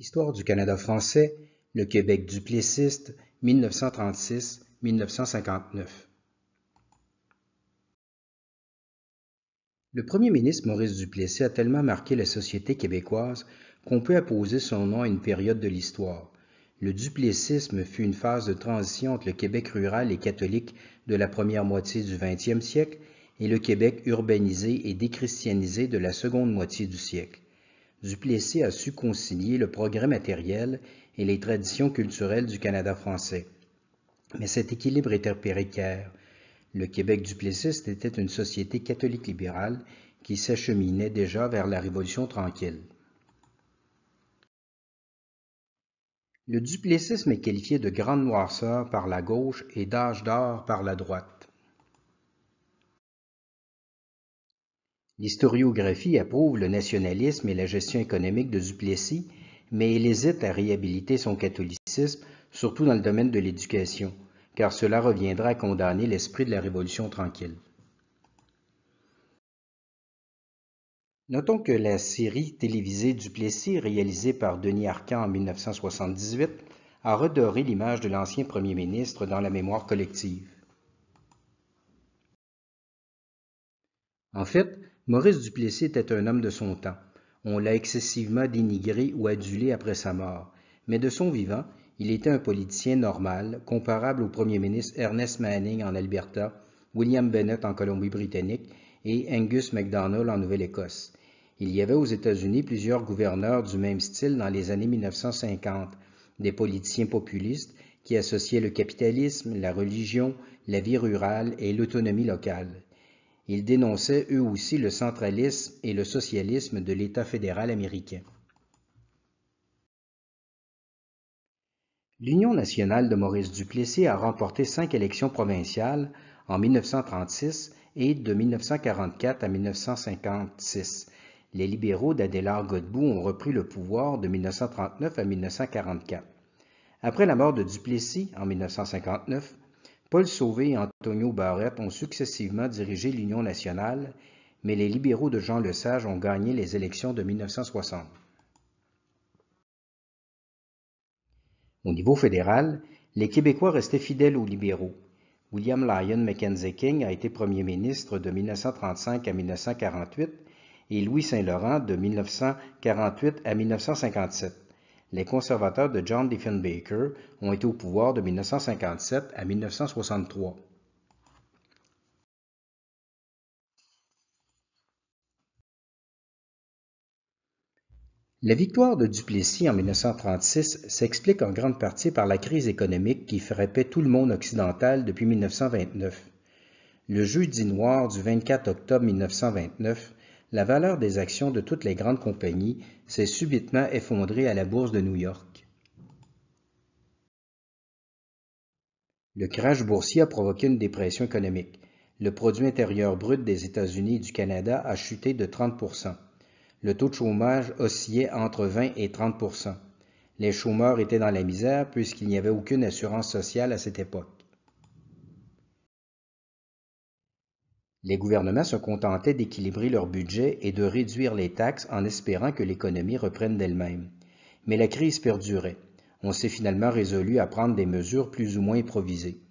Histoire du Canada français, le Québec duplessiste, 1936-1959. Le premier ministre Maurice Duplessis a tellement marqué la société québécoise qu'on peut apposer son nom à une période de l'histoire. Le duplessisme fut une phase de transition entre le Québec rural et catholique de la première moitié du XXe siècle et le Québec urbanisé et déchristianisé de la seconde moitié du siècle. Duplessis a su concilier le progrès matériel et les traditions culturelles du Canada français. Mais cet équilibre était précaire. Le Québec duplessiste était une société catholique libérale qui s'acheminait déjà vers la Révolution tranquille. Le duplessisme est qualifié de grande noirceur par la gauche et d'âge d'or par la droite. L'historiographie approuve le nationalisme et la gestion économique de Duplessis, mais il hésite à réhabiliter son catholicisme, surtout dans le domaine de l'éducation, car cela reviendra à condamner l'esprit de la Révolution tranquille. Notons que la série télévisée Duplessis, réalisée par Denis Arcand en 1978, a redoré l'image de l'ancien premier ministre dans la mémoire collective. En fait, Maurice Duplessis était un homme de son temps. On l'a excessivement dénigré ou adulé après sa mort, mais de son vivant, il était un politicien normal, comparable au premier ministre Ernest Manning en Alberta, William Bennett en Colombie-Britannique et Angus MacDonald en Nouvelle-Écosse. Il y avait aux États-Unis plusieurs gouverneurs du même style dans les années 1950, des politiciens populistes qui associaient le capitalisme, la religion, la vie rurale et l'autonomie locale. Ils dénonçaient eux aussi le centralisme et le socialisme de l'État fédéral américain. L'Union nationale de Maurice Duplessis a remporté cinq élections provinciales en 1936 et de 1944 à 1956. Les libéraux d'Adélard Godbout ont repris le pouvoir de 1939 à 1944. Après la mort de Duplessis en 1959, Paul Sauvé et Antonio Barrette ont successivement dirigé l'Union nationale, mais les libéraux de Jean Lesage ont gagné les élections de 1960. Au niveau fédéral, les Québécois restaient fidèles aux libéraux. William Lyon Mackenzie King a été premier ministre de 1935 à 1948 et Louis Saint-Laurent de 1948 à 1957 les conservateurs de John Diefenbaker ont été au pouvoir de 1957 à 1963. La victoire de Duplessis en 1936 s'explique en grande partie par la crise économique qui frappait tout le monde occidental depuis 1929. Le jeudi noir du 24 octobre 1929 la valeur des actions de toutes les grandes compagnies s'est subitement effondrée à la bourse de New York. Le crash boursier a provoqué une dépression économique. Le produit intérieur brut des États-Unis et du Canada a chuté de 30 Le taux de chômage oscillait entre 20 et 30 Les chômeurs étaient dans la misère puisqu'il n'y avait aucune assurance sociale à cette époque. Les gouvernements se contentaient d'équilibrer leur budget et de réduire les taxes en espérant que l'économie reprenne d'elle-même. Mais la crise perdurait. On s'est finalement résolu à prendre des mesures plus ou moins improvisées.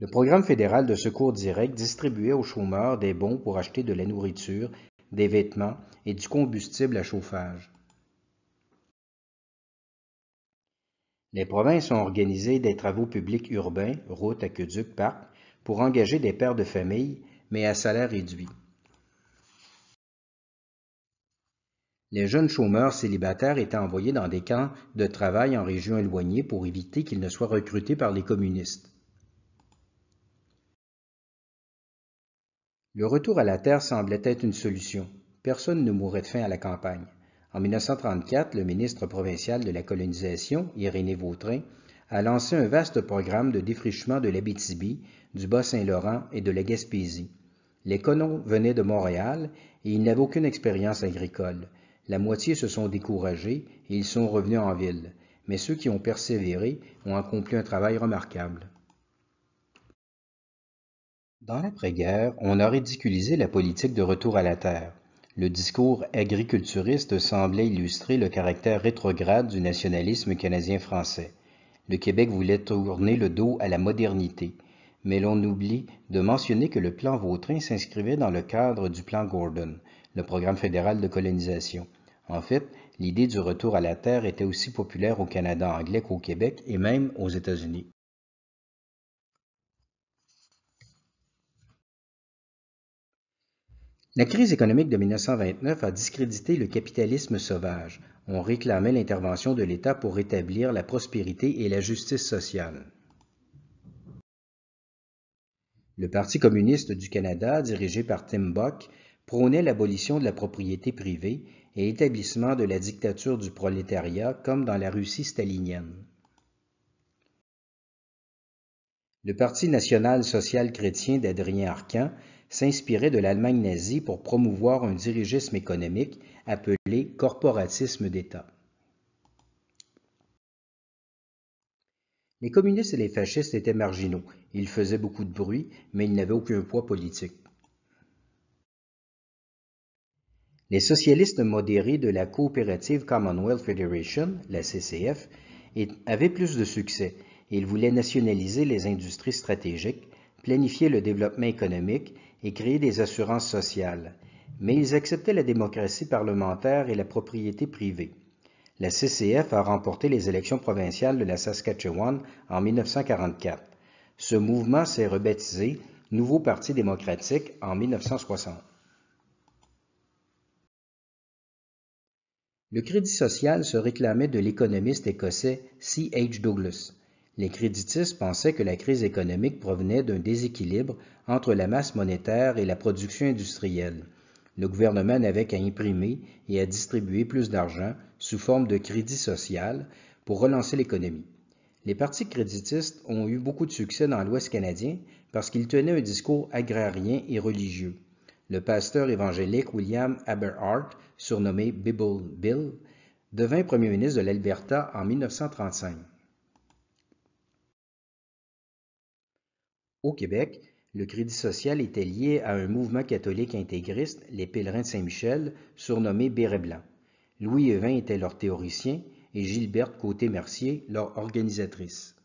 Le programme fédéral de secours direct distribuait aux chômeurs des bons pour acheter de la nourriture, des vêtements et du combustible à chauffage. Les provinces ont organisé des travaux publics urbains, routes, aqueducs, parcs, pour engager des pères de famille, mais à salaire réduit. Les jeunes chômeurs célibataires étaient envoyés dans des camps de travail en régions éloignées pour éviter qu'ils ne soient recrutés par les communistes. Le retour à la terre semblait être une solution. Personne ne mourrait de faim à la campagne. En 1934, le ministre provincial de la colonisation, Irénée Vautrin, a lancé un vaste programme de défrichement de l'Abitibi, du Bas-Saint-Laurent et de la Gaspésie. Les colons venaient de Montréal et ils n'avaient aucune expérience agricole. La moitié se sont découragés et ils sont revenus en ville. Mais ceux qui ont persévéré ont accompli un travail remarquable. Dans l'après-guerre, on a ridiculisé la politique de retour à la terre. Le discours agriculturiste semblait illustrer le caractère rétrograde du nationalisme canadien-français. Le Québec voulait tourner le dos à la modernité, mais l'on oublie de mentionner que le plan Vautrin s'inscrivait dans le cadre du plan Gordon, le programme fédéral de colonisation. En fait, l'idée du retour à la Terre était aussi populaire au Canada anglais qu'au Québec et même aux États-Unis. La crise économique de 1929 a discrédité le capitalisme sauvage. On réclamait l'intervention de l'État pour rétablir la prospérité et la justice sociale. Le Parti communiste du Canada, dirigé par Tim Buck, prônait l'abolition de la propriété privée et l'établissement de la dictature du prolétariat comme dans la Russie stalinienne. Le Parti national social chrétien d'Adrien Arcan s'inspirait de l'Allemagne nazie pour promouvoir un dirigisme économique appelé corporatisme d'État. Les communistes et les fascistes étaient marginaux. Ils faisaient beaucoup de bruit, mais ils n'avaient aucun poids politique. Les socialistes modérés de la coopérative Commonwealth Federation, la CCF, avaient plus de succès. Ils voulaient nationaliser les industries stratégiques, planifier le développement économique et créer des assurances sociales, mais ils acceptaient la démocratie parlementaire et la propriété privée. La CCF a remporté les élections provinciales de la Saskatchewan en 1944. Ce mouvement s'est rebaptisé Nouveau Parti démocratique en 1960. Le Crédit social se réclamait de l'économiste écossais C. H. Douglas. Les créditistes pensaient que la crise économique provenait d'un déséquilibre entre la masse monétaire et la production industrielle. Le gouvernement n'avait qu'à imprimer et à distribuer plus d'argent sous forme de crédit social pour relancer l'économie. Les partis créditistes ont eu beaucoup de succès dans l'Ouest canadien parce qu'ils tenaient un discours agrarien et religieux. Le pasteur évangélique William Aberhart, surnommé Bible Bill, devint premier ministre de l'Alberta en 1935. Au Québec, le crédit social était lié à un mouvement catholique intégriste, les Pèlerins de Saint-Michel, surnommés Béret-Blanc. Louis Evin était leur théoricien et Gilberte Côté-Mercier leur organisatrice.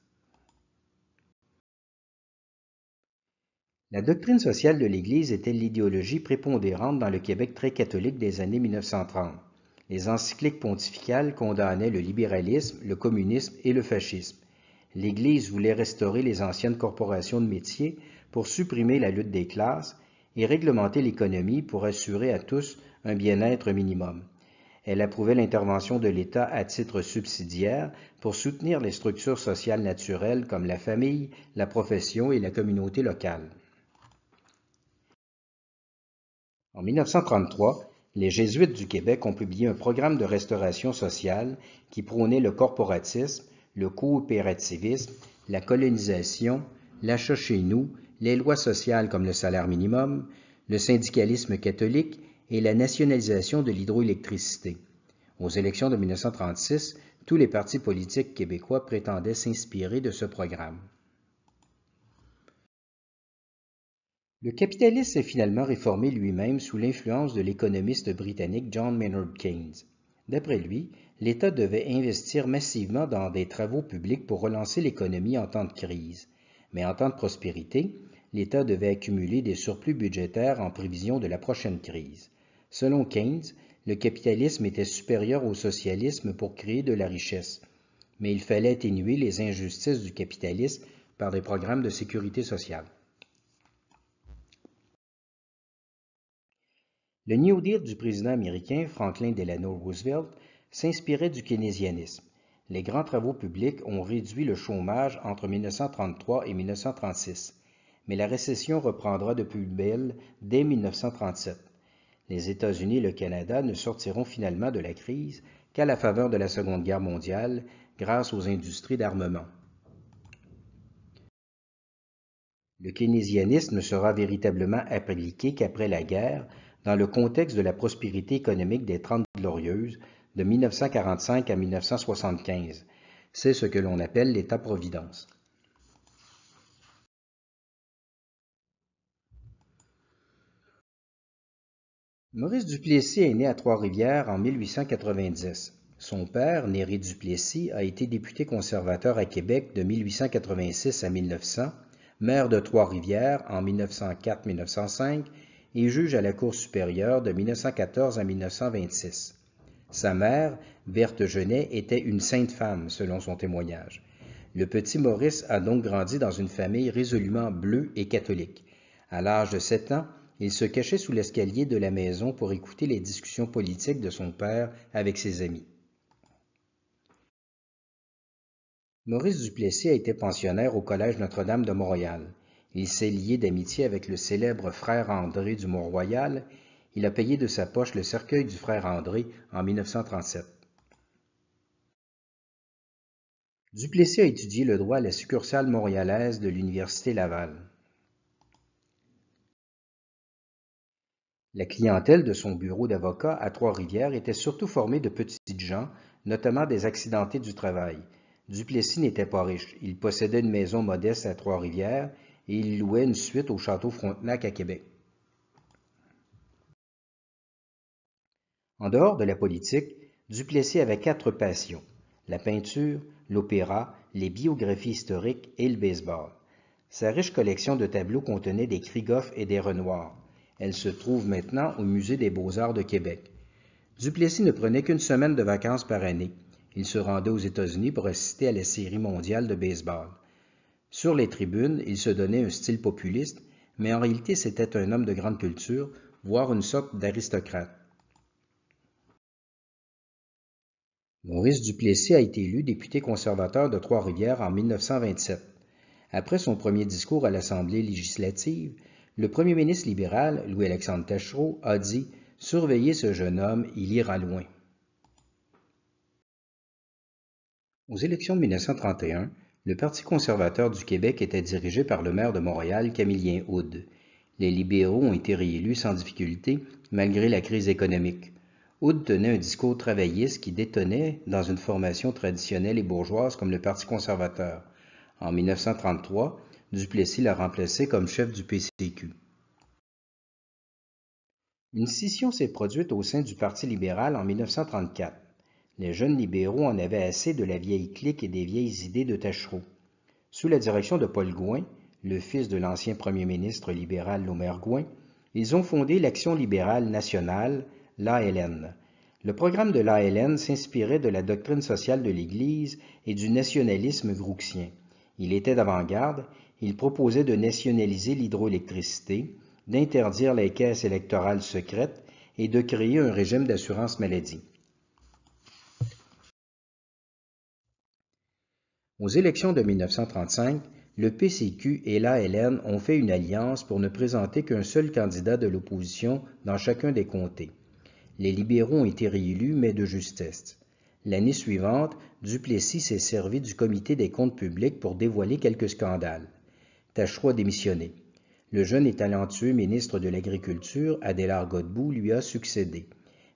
La doctrine sociale de l'Église était l'idéologie prépondérante dans le Québec très catholique des années 1930. Les encycliques pontificales condamnaient le libéralisme, le communisme et le fascisme l'Église voulait restaurer les anciennes corporations de métiers pour supprimer la lutte des classes et réglementer l'économie pour assurer à tous un bien-être minimum. Elle approuvait l'intervention de l'État à titre subsidiaire pour soutenir les structures sociales naturelles comme la famille, la profession et la communauté locale. En 1933, les Jésuites du Québec ont publié un programme de restauration sociale qui prônait le corporatisme le coopérativisme, la colonisation, l'achat chez nous, les lois sociales comme le salaire minimum, le syndicalisme catholique et la nationalisation de l'hydroélectricité. Aux élections de 1936, tous les partis politiques québécois prétendaient s'inspirer de ce programme. Le capitalisme s'est finalement réformé lui-même sous l'influence de l'économiste britannique John Maynard Keynes. D'après lui, l'État devait investir massivement dans des travaux publics pour relancer l'économie en temps de crise. Mais en temps de prospérité, l'État devait accumuler des surplus budgétaires en prévision de la prochaine crise. Selon Keynes, le capitalisme était supérieur au socialisme pour créer de la richesse, mais il fallait atténuer les injustices du capitalisme par des programmes de sécurité sociale. Le New Deal du président américain Franklin Delano Roosevelt s'inspirait du keynésianisme. Les grands travaux publics ont réduit le chômage entre 1933 et 1936, mais la récession reprendra de plus belle dès 1937. Les États-Unis et le Canada ne sortiront finalement de la crise qu'à la faveur de la Seconde Guerre mondiale grâce aux industries d'armement. Le keynésianisme sera véritablement appliqué qu'après la guerre, dans le contexte de la prospérité économique des Trente Glorieuses, de 1945 à 1975. C'est ce que l'on appelle l'État-providence. Maurice Duplessis est né à Trois-Rivières en 1890. Son père, Néry Duplessis, a été député conservateur à Québec de 1886 à 1900, maire de Trois-Rivières en 1904-1905 et juge à la Cour supérieure de 1914 à 1926. Sa mère, Berthe Genet, était une sainte femme, selon son témoignage. Le petit Maurice a donc grandi dans une famille résolument bleue et catholique. À l'âge de 7 ans, il se cachait sous l'escalier de la maison pour écouter les discussions politiques de son père avec ses amis. Maurice Duplessis a été pensionnaire au Collège Notre-Dame de Montréal. Il s'est lié d'amitié avec le célèbre frère André du Mont-Royal il a payé de sa poche le cercueil du frère André en 1937. Duplessis a étudié le droit à la succursale montréalaise de l'Université Laval. La clientèle de son bureau d'avocat à Trois-Rivières était surtout formée de petits gens, notamment des accidentés du travail. Duplessis n'était pas riche. Il possédait une maison modeste à Trois-Rivières et il louait une suite au château Frontenac à Québec. En dehors de la politique, Duplessis avait quatre passions, la peinture, l'opéra, les biographies historiques et le baseball. Sa riche collection de tableaux contenait des Krigoff et des Renoir. Elle se trouve maintenant au Musée des beaux-arts de Québec. Duplessis ne prenait qu'une semaine de vacances par année. Il se rendait aux États-Unis pour assister à la Série mondiale de baseball. Sur les tribunes, il se donnait un style populiste, mais en réalité c'était un homme de grande culture, voire une sorte d'aristocrate. Maurice Duplessis a été élu député conservateur de Trois-Rivières en 1927. Après son premier discours à l'Assemblée législative, le premier ministre libéral, Louis-Alexandre Tachereau, a dit Surveillez ce jeune homme, il ira loin. Aux élections de 1931, le Parti conservateur du Québec était dirigé par le maire de Montréal, Camilien Houde. Les libéraux ont été réélus sans difficulté, malgré la crise économique. Oud tenait un discours travailliste qui détonnait dans une formation traditionnelle et bourgeoise comme le Parti conservateur. En 1933, Duplessis l'a remplacé comme chef du PCQ. Une scission s'est produite au sein du Parti libéral en 1934. Les jeunes libéraux en avaient assez de la vieille clique et des vieilles idées de Tachereau. Sous la direction de Paul Gouin, le fils de l'ancien premier ministre libéral Lomer Gouin, ils ont fondé l'Action libérale nationale l'ALN. Le programme de l'ALN s'inspirait de la doctrine sociale de l'Église et du nationalisme grouxien. Il était d'avant-garde, il proposait de nationaliser l'hydroélectricité, d'interdire les caisses électorales secrètes et de créer un régime d'assurance maladie. Aux élections de 1935, le PCQ et l'ALN ont fait une alliance pour ne présenter qu'un seul candidat de l'opposition dans chacun des comtés. Les libéraux ont été réélus, mais de justesse. L'année suivante, Duplessis s'est servi du comité des comptes publics pour dévoiler quelques scandales. Tachereau a démissionné. Le jeune et talentueux ministre de l'Agriculture, Adélard Godbout, lui a succédé.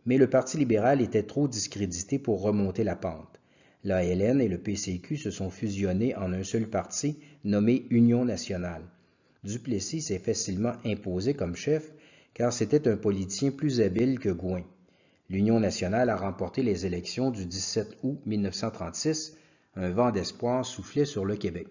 Mais le Parti libéral était trop discrédité pour remonter la pente. L'ALN et le PCQ se sont fusionnés en un seul parti, nommé Union nationale. Duplessis s'est facilement imposé comme chef, car c'était un politicien plus habile que Gouin. L'Union nationale a remporté les élections du 17 août 1936. Un vent d'espoir soufflait sur le Québec.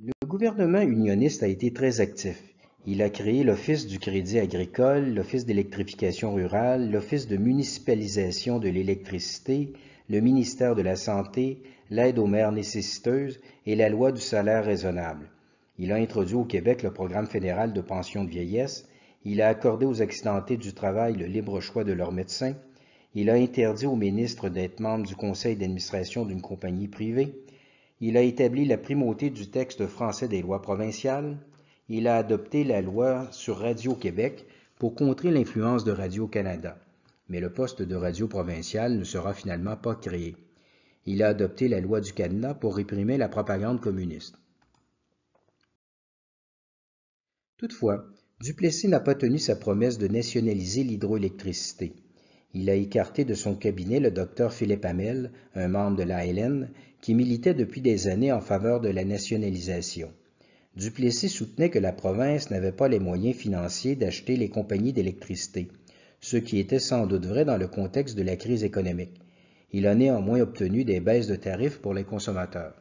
Le gouvernement unioniste a été très actif. Il a créé l'Office du crédit agricole, l'Office d'électrification rurale, l'Office de municipalisation de l'électricité, le ministère de la Santé, l'aide aux mères nécessiteuses et la loi du salaire raisonnable. Il a introduit au Québec le programme fédéral de pension de vieillesse. Il a accordé aux accidentés du travail le libre choix de leur médecin. Il a interdit aux ministres d'être membres du conseil d'administration d'une compagnie privée. Il a établi la primauté du texte français des lois provinciales. Il a adopté la loi sur Radio-Québec pour contrer l'influence de Radio-Canada mais le poste de radio provincial ne sera finalement pas créé. Il a adopté la loi du cadenas pour réprimer la propagande communiste. Toutefois, Duplessis n'a pas tenu sa promesse de nationaliser l'hydroélectricité. Il a écarté de son cabinet le docteur Philippe Hamel, un membre de l'ALN, qui militait depuis des années en faveur de la nationalisation. Duplessis soutenait que la province n'avait pas les moyens financiers d'acheter les compagnies d'électricité ce qui était sans doute vrai dans le contexte de la crise économique. Il a néanmoins obtenu des baisses de tarifs pour les consommateurs.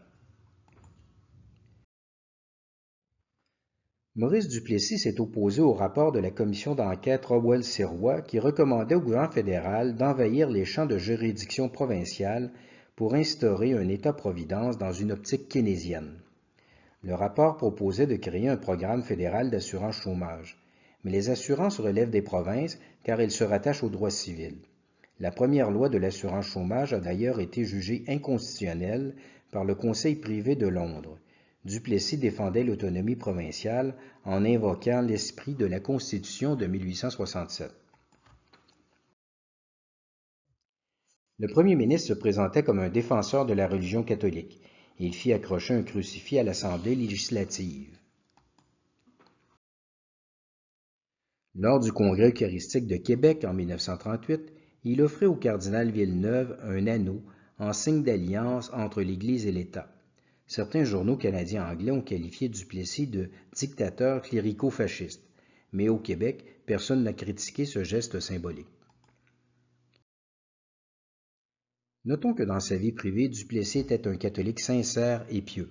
Maurice Duplessis s'est opposé au rapport de la commission d'enquête robwell sirois qui recommandait au gouvernement fédéral d'envahir les champs de juridiction provinciale pour instaurer un État-providence dans une optique keynésienne. Le rapport proposait de créer un programme fédéral d'assurance chômage mais les assurances relèvent des provinces car elles se rattachent au droit civil. La première loi de l'assurance chômage a d'ailleurs été jugée inconstitutionnelle par le Conseil privé de Londres. Duplessis défendait l'autonomie provinciale en invoquant l'esprit de la Constitution de 1867. Le premier ministre se présentait comme un défenseur de la religion catholique. Il fit accrocher un crucifix à l'Assemblée législative. Lors du Congrès eucharistique de Québec en 1938, il offrit au cardinal Villeneuve un anneau en signe d'alliance entre l'Église et l'État. Certains journaux canadiens anglais ont qualifié Duplessis de dictateur clérico-fasciste, mais au Québec, personne n'a critiqué ce geste symbolique. Notons que dans sa vie privée, Duplessis était un catholique sincère et pieux.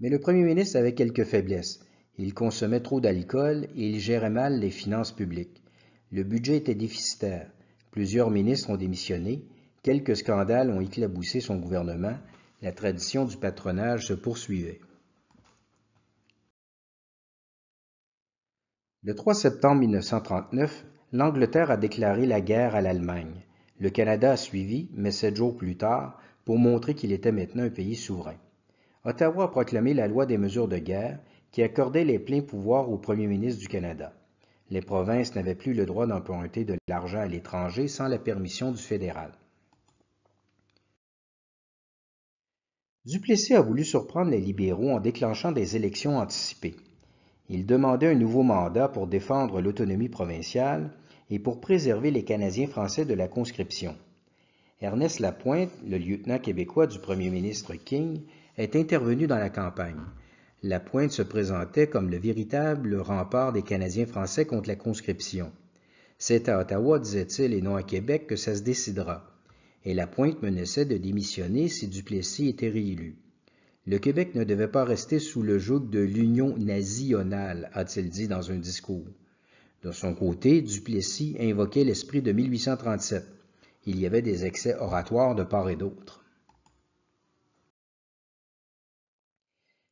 Mais le premier ministre avait quelques faiblesses. Il consommait trop d'alcool et il gérait mal les finances publiques. Le budget était déficitaire. Plusieurs ministres ont démissionné. Quelques scandales ont éclaboussé son gouvernement. La tradition du patronage se poursuivait. Le 3 septembre 1939, l'Angleterre a déclaré la guerre à l'Allemagne. Le Canada a suivi, mais sept jours plus tard, pour montrer qu'il était maintenant un pays souverain. Ottawa a proclamé la loi des mesures de guerre qui accordait les pleins pouvoirs au premier ministre du Canada. Les provinces n'avaient plus le droit d'emprunter de l'argent à l'étranger sans la permission du fédéral. Duplessis a voulu surprendre les libéraux en déclenchant des élections anticipées. Il demandait un nouveau mandat pour défendre l'autonomie provinciale et pour préserver les Canadiens français de la conscription. Ernest Lapointe, le lieutenant québécois du premier ministre King, est intervenu dans la campagne. La pointe se présentait comme le véritable rempart des Canadiens français contre la conscription. C'est à Ottawa, disait-il, et non à Québec que ça se décidera. Et la pointe menaçait de démissionner si Duplessis était réélu. Le Québec ne devait pas rester sous le joug de l'Union nationale, a-t-il dit dans un discours. De son côté, Duplessis invoquait l'esprit de 1837. Il y avait des excès oratoires de part et d'autre.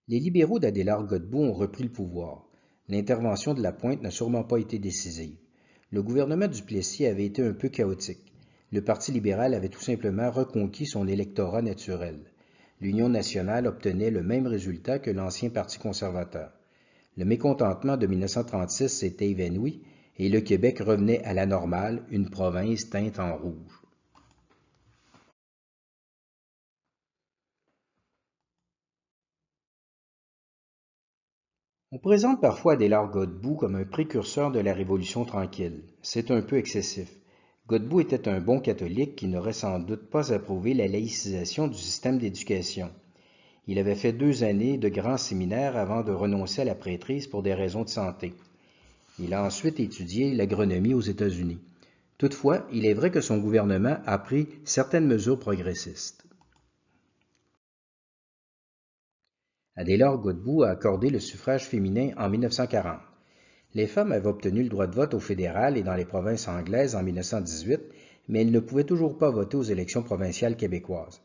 Les libéraux d'Adélard Godbout ont repris le pouvoir. L'intervention de la pointe n'a sûrement pas été décisive. Le gouvernement du Plessis avait été un peu chaotique. Le Parti libéral avait tout simplement reconquis son électorat naturel. L'Union nationale obtenait le même résultat que l'ancien Parti conservateur. Le mécontentement de 1936 s'était évanoui et le Québec revenait à la normale, une province teinte en rouge. On présente parfois Adélard Godbout comme un précurseur de la Révolution tranquille. C'est un peu excessif. Godbout était un bon catholique qui n'aurait sans doute pas approuvé la laïcisation du système d'éducation. Il avait fait deux années de grand séminaire avant de renoncer à la prêtrise pour des raisons de santé. Il a ensuite étudié l'agronomie aux États-Unis. Toutefois, il est vrai que son gouvernement a pris certaines mesures progressistes. lors Godbout a accordé le suffrage féminin en 1940. Les femmes avaient obtenu le droit de vote au fédéral et dans les provinces anglaises en 1918, mais elles ne pouvaient toujours pas voter aux élections provinciales québécoises.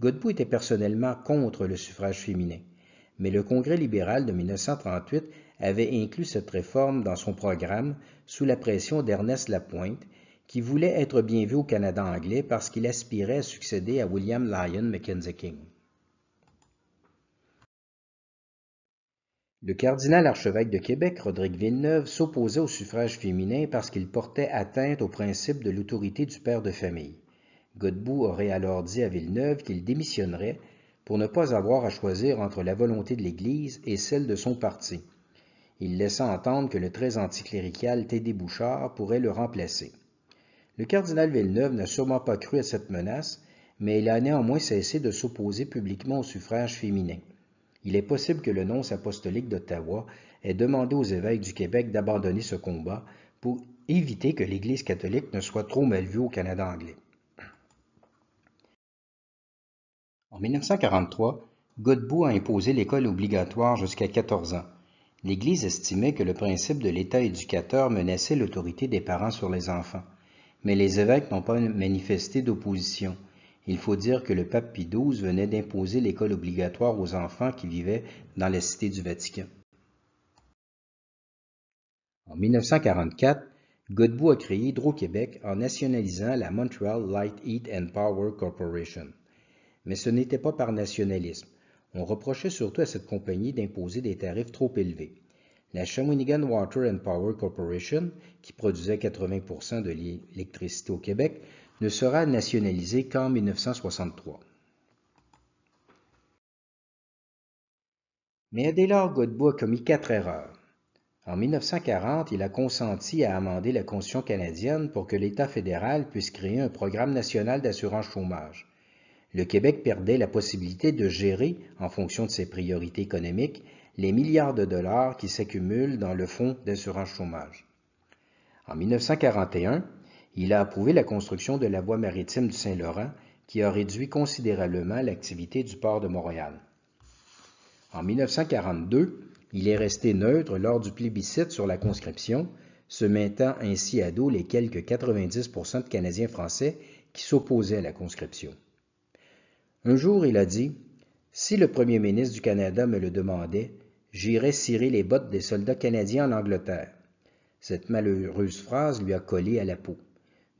Godbout était personnellement contre le suffrage féminin, mais le Congrès libéral de 1938 avait inclus cette réforme dans son programme sous la pression d'Ernest Lapointe, qui voulait être bien vu au Canada anglais parce qu'il aspirait à succéder à William Lyon Mackenzie King. Le cardinal-archevêque de Québec, Roderick Villeneuve, s'opposait au suffrage féminin parce qu'il portait atteinte au principe de l'autorité du père de famille. Godbout aurait alors dit à Villeneuve qu'il démissionnerait pour ne pas avoir à choisir entre la volonté de l'Église et celle de son parti. Il laissa entendre que le très anticlérical Tédé Bouchard pourrait le remplacer. Le cardinal Villeneuve n'a sûrement pas cru à cette menace, mais il a néanmoins cessé de s'opposer publiquement au suffrage féminin il est possible que le nonce apostolique d'Ottawa ait demandé aux évêques du Québec d'abandonner ce combat pour éviter que l'Église catholique ne soit trop mal vue au Canada anglais. En 1943, Godbout a imposé l'école obligatoire jusqu'à 14 ans. L'Église estimait que le principe de l'État éducateur menaçait l'autorité des parents sur les enfants, mais les évêques n'ont pas manifesté d'opposition. Il faut dire que le pape Pie XII venait d'imposer l'école obligatoire aux enfants qui vivaient dans la cité du Vatican. En 1944, Godbout a créé Hydro-Québec en nationalisant la Montreal Light Heat and Power Corporation. Mais ce n'était pas par nationalisme. On reprochait surtout à cette compagnie d'imposer des tarifs trop élevés. La Shawinigan Water and Power Corporation, qui produisait 80 de l'électricité au Québec, ne sera nationalisé qu'en 1963. Mais Adélard Godbout a commis quatre erreurs. En 1940, il a consenti à amender la Constitution canadienne pour que l'État fédéral puisse créer un programme national d'assurance chômage. Le Québec perdait la possibilité de gérer, en fonction de ses priorités économiques, les milliards de dollars qui s'accumulent dans le Fonds d'assurance chômage. En 1941, il a approuvé la construction de la voie maritime du Saint-Laurent qui a réduit considérablement l'activité du port de Montréal. En 1942, il est resté neutre lors du plébiscite sur la conscription, se mettant ainsi à dos les quelques 90 de Canadiens français qui s'opposaient à la conscription. Un jour, il a dit Si le premier ministre du Canada me le demandait, j'irais cirer les bottes des soldats canadiens en Angleterre. Cette malheureuse phrase lui a collé à la peau.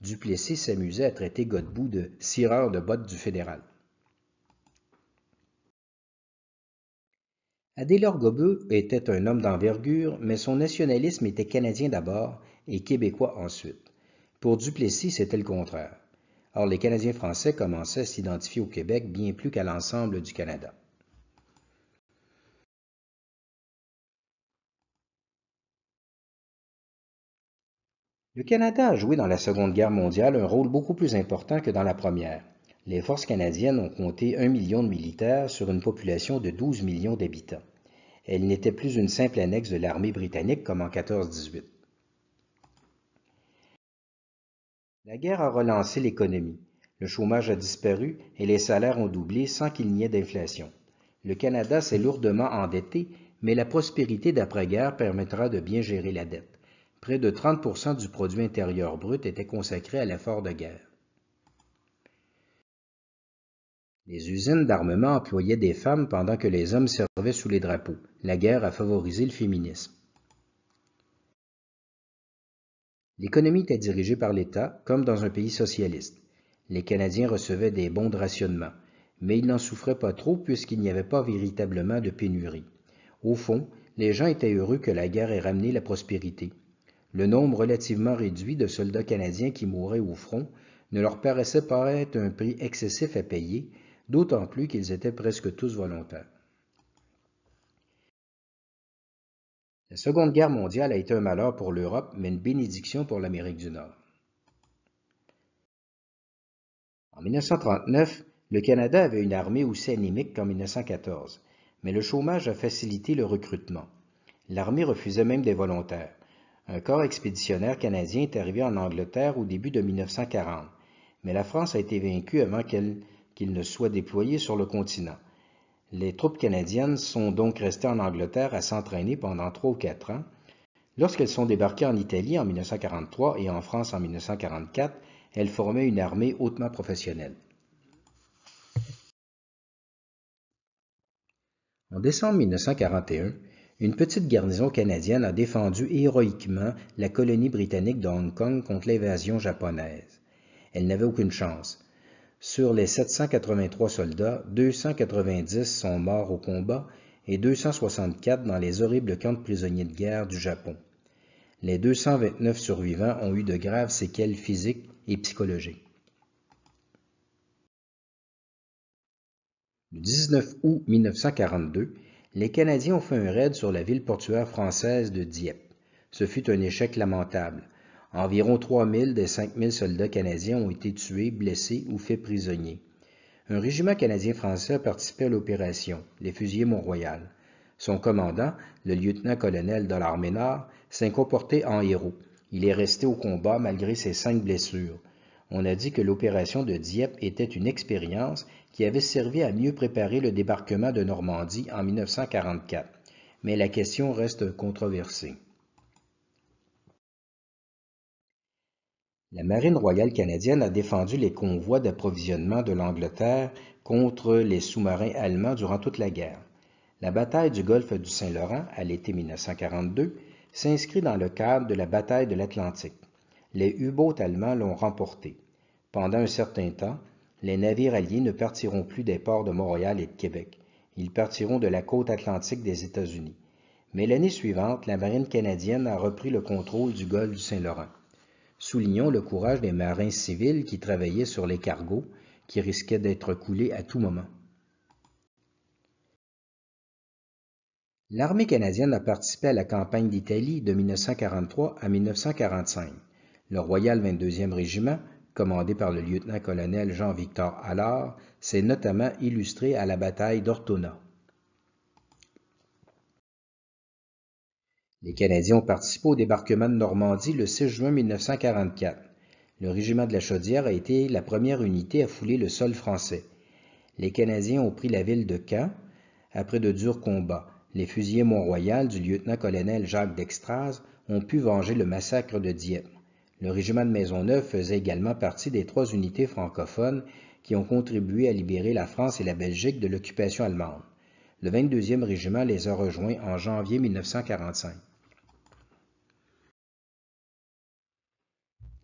Duplessis s'amusait à traiter Godbout de cireur de bottes du fédéral. Adélor Gobeux était un homme d'envergure, mais son nationalisme était canadien d'abord et québécois ensuite. Pour Duplessis, c'était le contraire. Or, les Canadiens français commençaient à s'identifier au Québec bien plus qu'à l'ensemble du Canada. Le Canada a joué dans la Seconde Guerre mondiale un rôle beaucoup plus important que dans la Première. Les forces canadiennes ont compté un million de militaires sur une population de 12 millions d'habitants. Elle n'était plus une simple annexe de l'armée britannique comme en 14-18. La guerre a relancé l'économie. Le chômage a disparu et les salaires ont doublé sans qu'il n'y ait d'inflation. Le Canada s'est lourdement endetté, mais la prospérité d'après-guerre permettra de bien gérer la dette près de 30 du produit intérieur brut était consacré à l'effort de guerre. Les usines d'armement employaient des femmes pendant que les hommes servaient sous les drapeaux. La guerre a favorisé le féminisme. L'économie était dirigée par l'État, comme dans un pays socialiste. Les Canadiens recevaient des bons de rationnement, mais ils n'en souffraient pas trop puisqu'il n'y avait pas véritablement de pénurie. Au fond, les gens étaient heureux que la guerre ait ramené la prospérité le nombre relativement réduit de soldats canadiens qui mouraient au front ne leur paraissait pas être un prix excessif à payer, d'autant plus qu'ils étaient presque tous volontaires. La Seconde Guerre mondiale a été un malheur pour l'Europe, mais une bénédiction pour l'Amérique du Nord. En 1939, le Canada avait une armée aussi animique qu'en 1914, mais le chômage a facilité le recrutement. L'armée refusait même des volontaires. Un corps expéditionnaire canadien est arrivé en Angleterre au début de 1940, mais la France a été vaincue avant qu'il ne soit déployé sur le continent. Les troupes canadiennes sont donc restées en Angleterre à s'entraîner pendant trois ou quatre ans. Lorsqu'elles sont débarquées en Italie en 1943 et en France en 1944, elles formaient une armée hautement professionnelle. En décembre 1941, une petite garnison canadienne a défendu héroïquement la colonie britannique de Hong Kong contre l'invasion japonaise. Elle n'avait aucune chance. Sur les 783 soldats, 290 sont morts au combat et 264 dans les horribles camps de prisonniers de guerre du Japon. Les 229 survivants ont eu de graves séquelles physiques et psychologiques. Le 19 août 1942, les Canadiens ont fait un raid sur la ville portuaire française de Dieppe. Ce fut un échec lamentable. Environ 000 des 000 soldats canadiens ont été tués, blessés ou faits prisonniers. Un régiment canadien-français a participé à l'opération, les fusiliers Mont-Royal. Son commandant, le lieutenant-colonel l'armée Ménard, s'est comporté en héros. Il est resté au combat malgré ses cinq blessures. On a dit que l'opération de Dieppe était une expérience qui avait servi à mieux préparer le débarquement de Normandie en 1944, mais la question reste controversée. La Marine royale canadienne a défendu les convois d'approvisionnement de l'Angleterre contre les sous-marins allemands durant toute la guerre. La bataille du golfe du Saint-Laurent à l'été 1942 s'inscrit dans le cadre de la bataille de l'Atlantique les U-boats allemands l'ont remporté. Pendant un certain temps, les navires alliés ne partiront plus des ports de Montréal et de Québec. Ils partiront de la côte atlantique des États-Unis. Mais l'année suivante, la marine canadienne a repris le contrôle du golfe du Saint-Laurent. Soulignons le courage des marins civils qui travaillaient sur les cargos qui risquaient d'être coulés à tout moment. L'armée canadienne a participé à la campagne d'Italie de 1943 à 1945. Le Royal 22e Régiment, commandé par le lieutenant-colonel Jean-Victor Allard, s'est notamment illustré à la bataille d'Ortona. Les Canadiens ont participé au débarquement de Normandie le 6 juin 1944. Le régiment de la Chaudière a été la première unité à fouler le sol français. Les Canadiens ont pris la ville de Caen après de durs combats. Les fusillés Mont-Royal du lieutenant-colonel Jacques d'Extrase ont pu venger le massacre de Dieppe. Le régiment de Maisonneuve faisait également partie des trois unités francophones qui ont contribué à libérer la France et la Belgique de l'occupation allemande. Le 22e régiment les a rejoints en janvier 1945.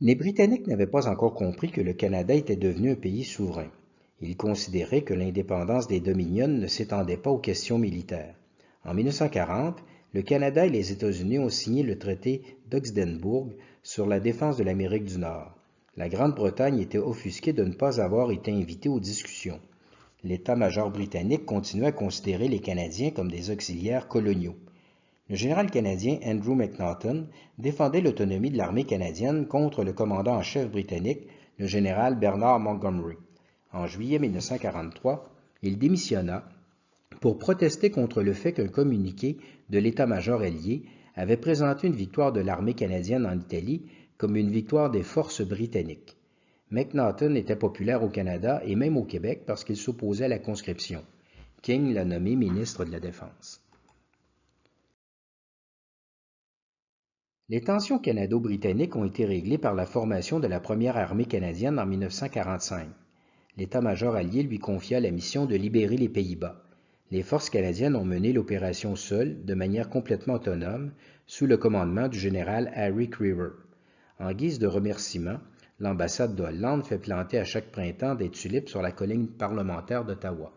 Les Britanniques n'avaient pas encore compris que le Canada était devenu un pays souverain. Ils considéraient que l'indépendance des Dominions ne s'étendait pas aux questions militaires. En 1940, le Canada et les États-Unis ont signé le traité d'Oxdenburg sur la défense de l'Amérique du Nord. La Grande-Bretagne était offusquée de ne pas avoir été invitée aux discussions. L'état-major britannique continuait à considérer les Canadiens comme des auxiliaires coloniaux. Le général canadien Andrew McNaughton défendait l'autonomie de l'armée canadienne contre le commandant en chef britannique, le général Bernard Montgomery. En juillet 1943, il démissionna pour protester contre le fait qu'un communiqué de l'état-major allié avait présenté une victoire de l'armée canadienne en Italie comme une victoire des forces britanniques. McNaughton était populaire au Canada et même au Québec parce qu'il s'opposait à la conscription. King l'a nommé ministre de la Défense. Les tensions canado-britanniques ont été réglées par la formation de la première armée canadienne en 1945. L'état-major allié lui confia la mission de libérer les Pays-Bas les forces canadiennes ont mené l'opération seule, de manière complètement autonome, sous le commandement du général Harry Creever. En guise de remerciement, l'ambassade de Hollande fait planter à chaque printemps des tulipes sur la colline parlementaire d'Ottawa.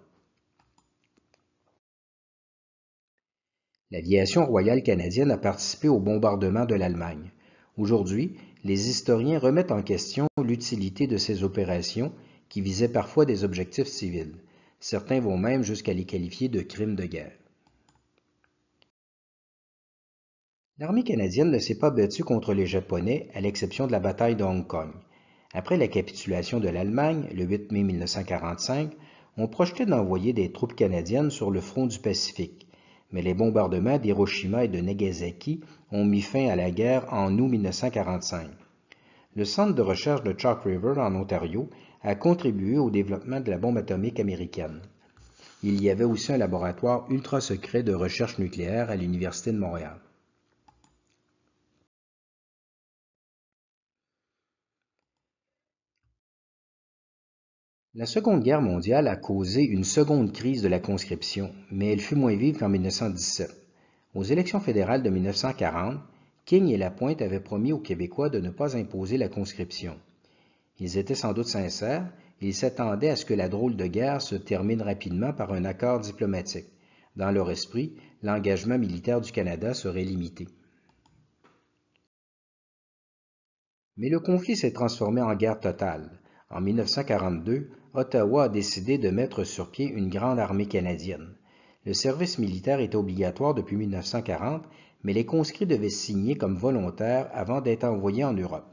L'aviation royale canadienne a participé au bombardement de l'Allemagne. Aujourd'hui, les historiens remettent en question l'utilité de ces opérations qui visaient parfois des objectifs civils. Certains vont même jusqu'à les qualifier de crimes de guerre. L'armée canadienne ne s'est pas battue contre les Japonais, à l'exception de la bataille de Hong Kong. Après la capitulation de l'Allemagne, le 8 mai 1945, on projetait d'envoyer des troupes canadiennes sur le front du Pacifique, mais les bombardements d'Hiroshima et de Nagasaki ont mis fin à la guerre en août 1945. Le Centre de recherche de Chalk River en Ontario a contribué au développement de la bombe atomique américaine. Il y avait aussi un laboratoire ultra secret de recherche nucléaire à l'Université de Montréal. La Seconde Guerre mondiale a causé une seconde crise de la conscription, mais elle fut moins vive qu'en 1917. Aux élections fédérales de 1940, King et Lapointe avaient promis aux Québécois de ne pas imposer la conscription. Ils étaient sans doute sincères, ils s'attendaient à ce que la drôle de guerre se termine rapidement par un accord diplomatique. Dans leur esprit, l'engagement militaire du Canada serait limité. Mais le conflit s'est transformé en guerre totale. En 1942, Ottawa a décidé de mettre sur pied une grande armée canadienne. Le service militaire était obligatoire depuis 1940, mais les conscrits devaient signer comme volontaires avant d'être envoyés en Europe.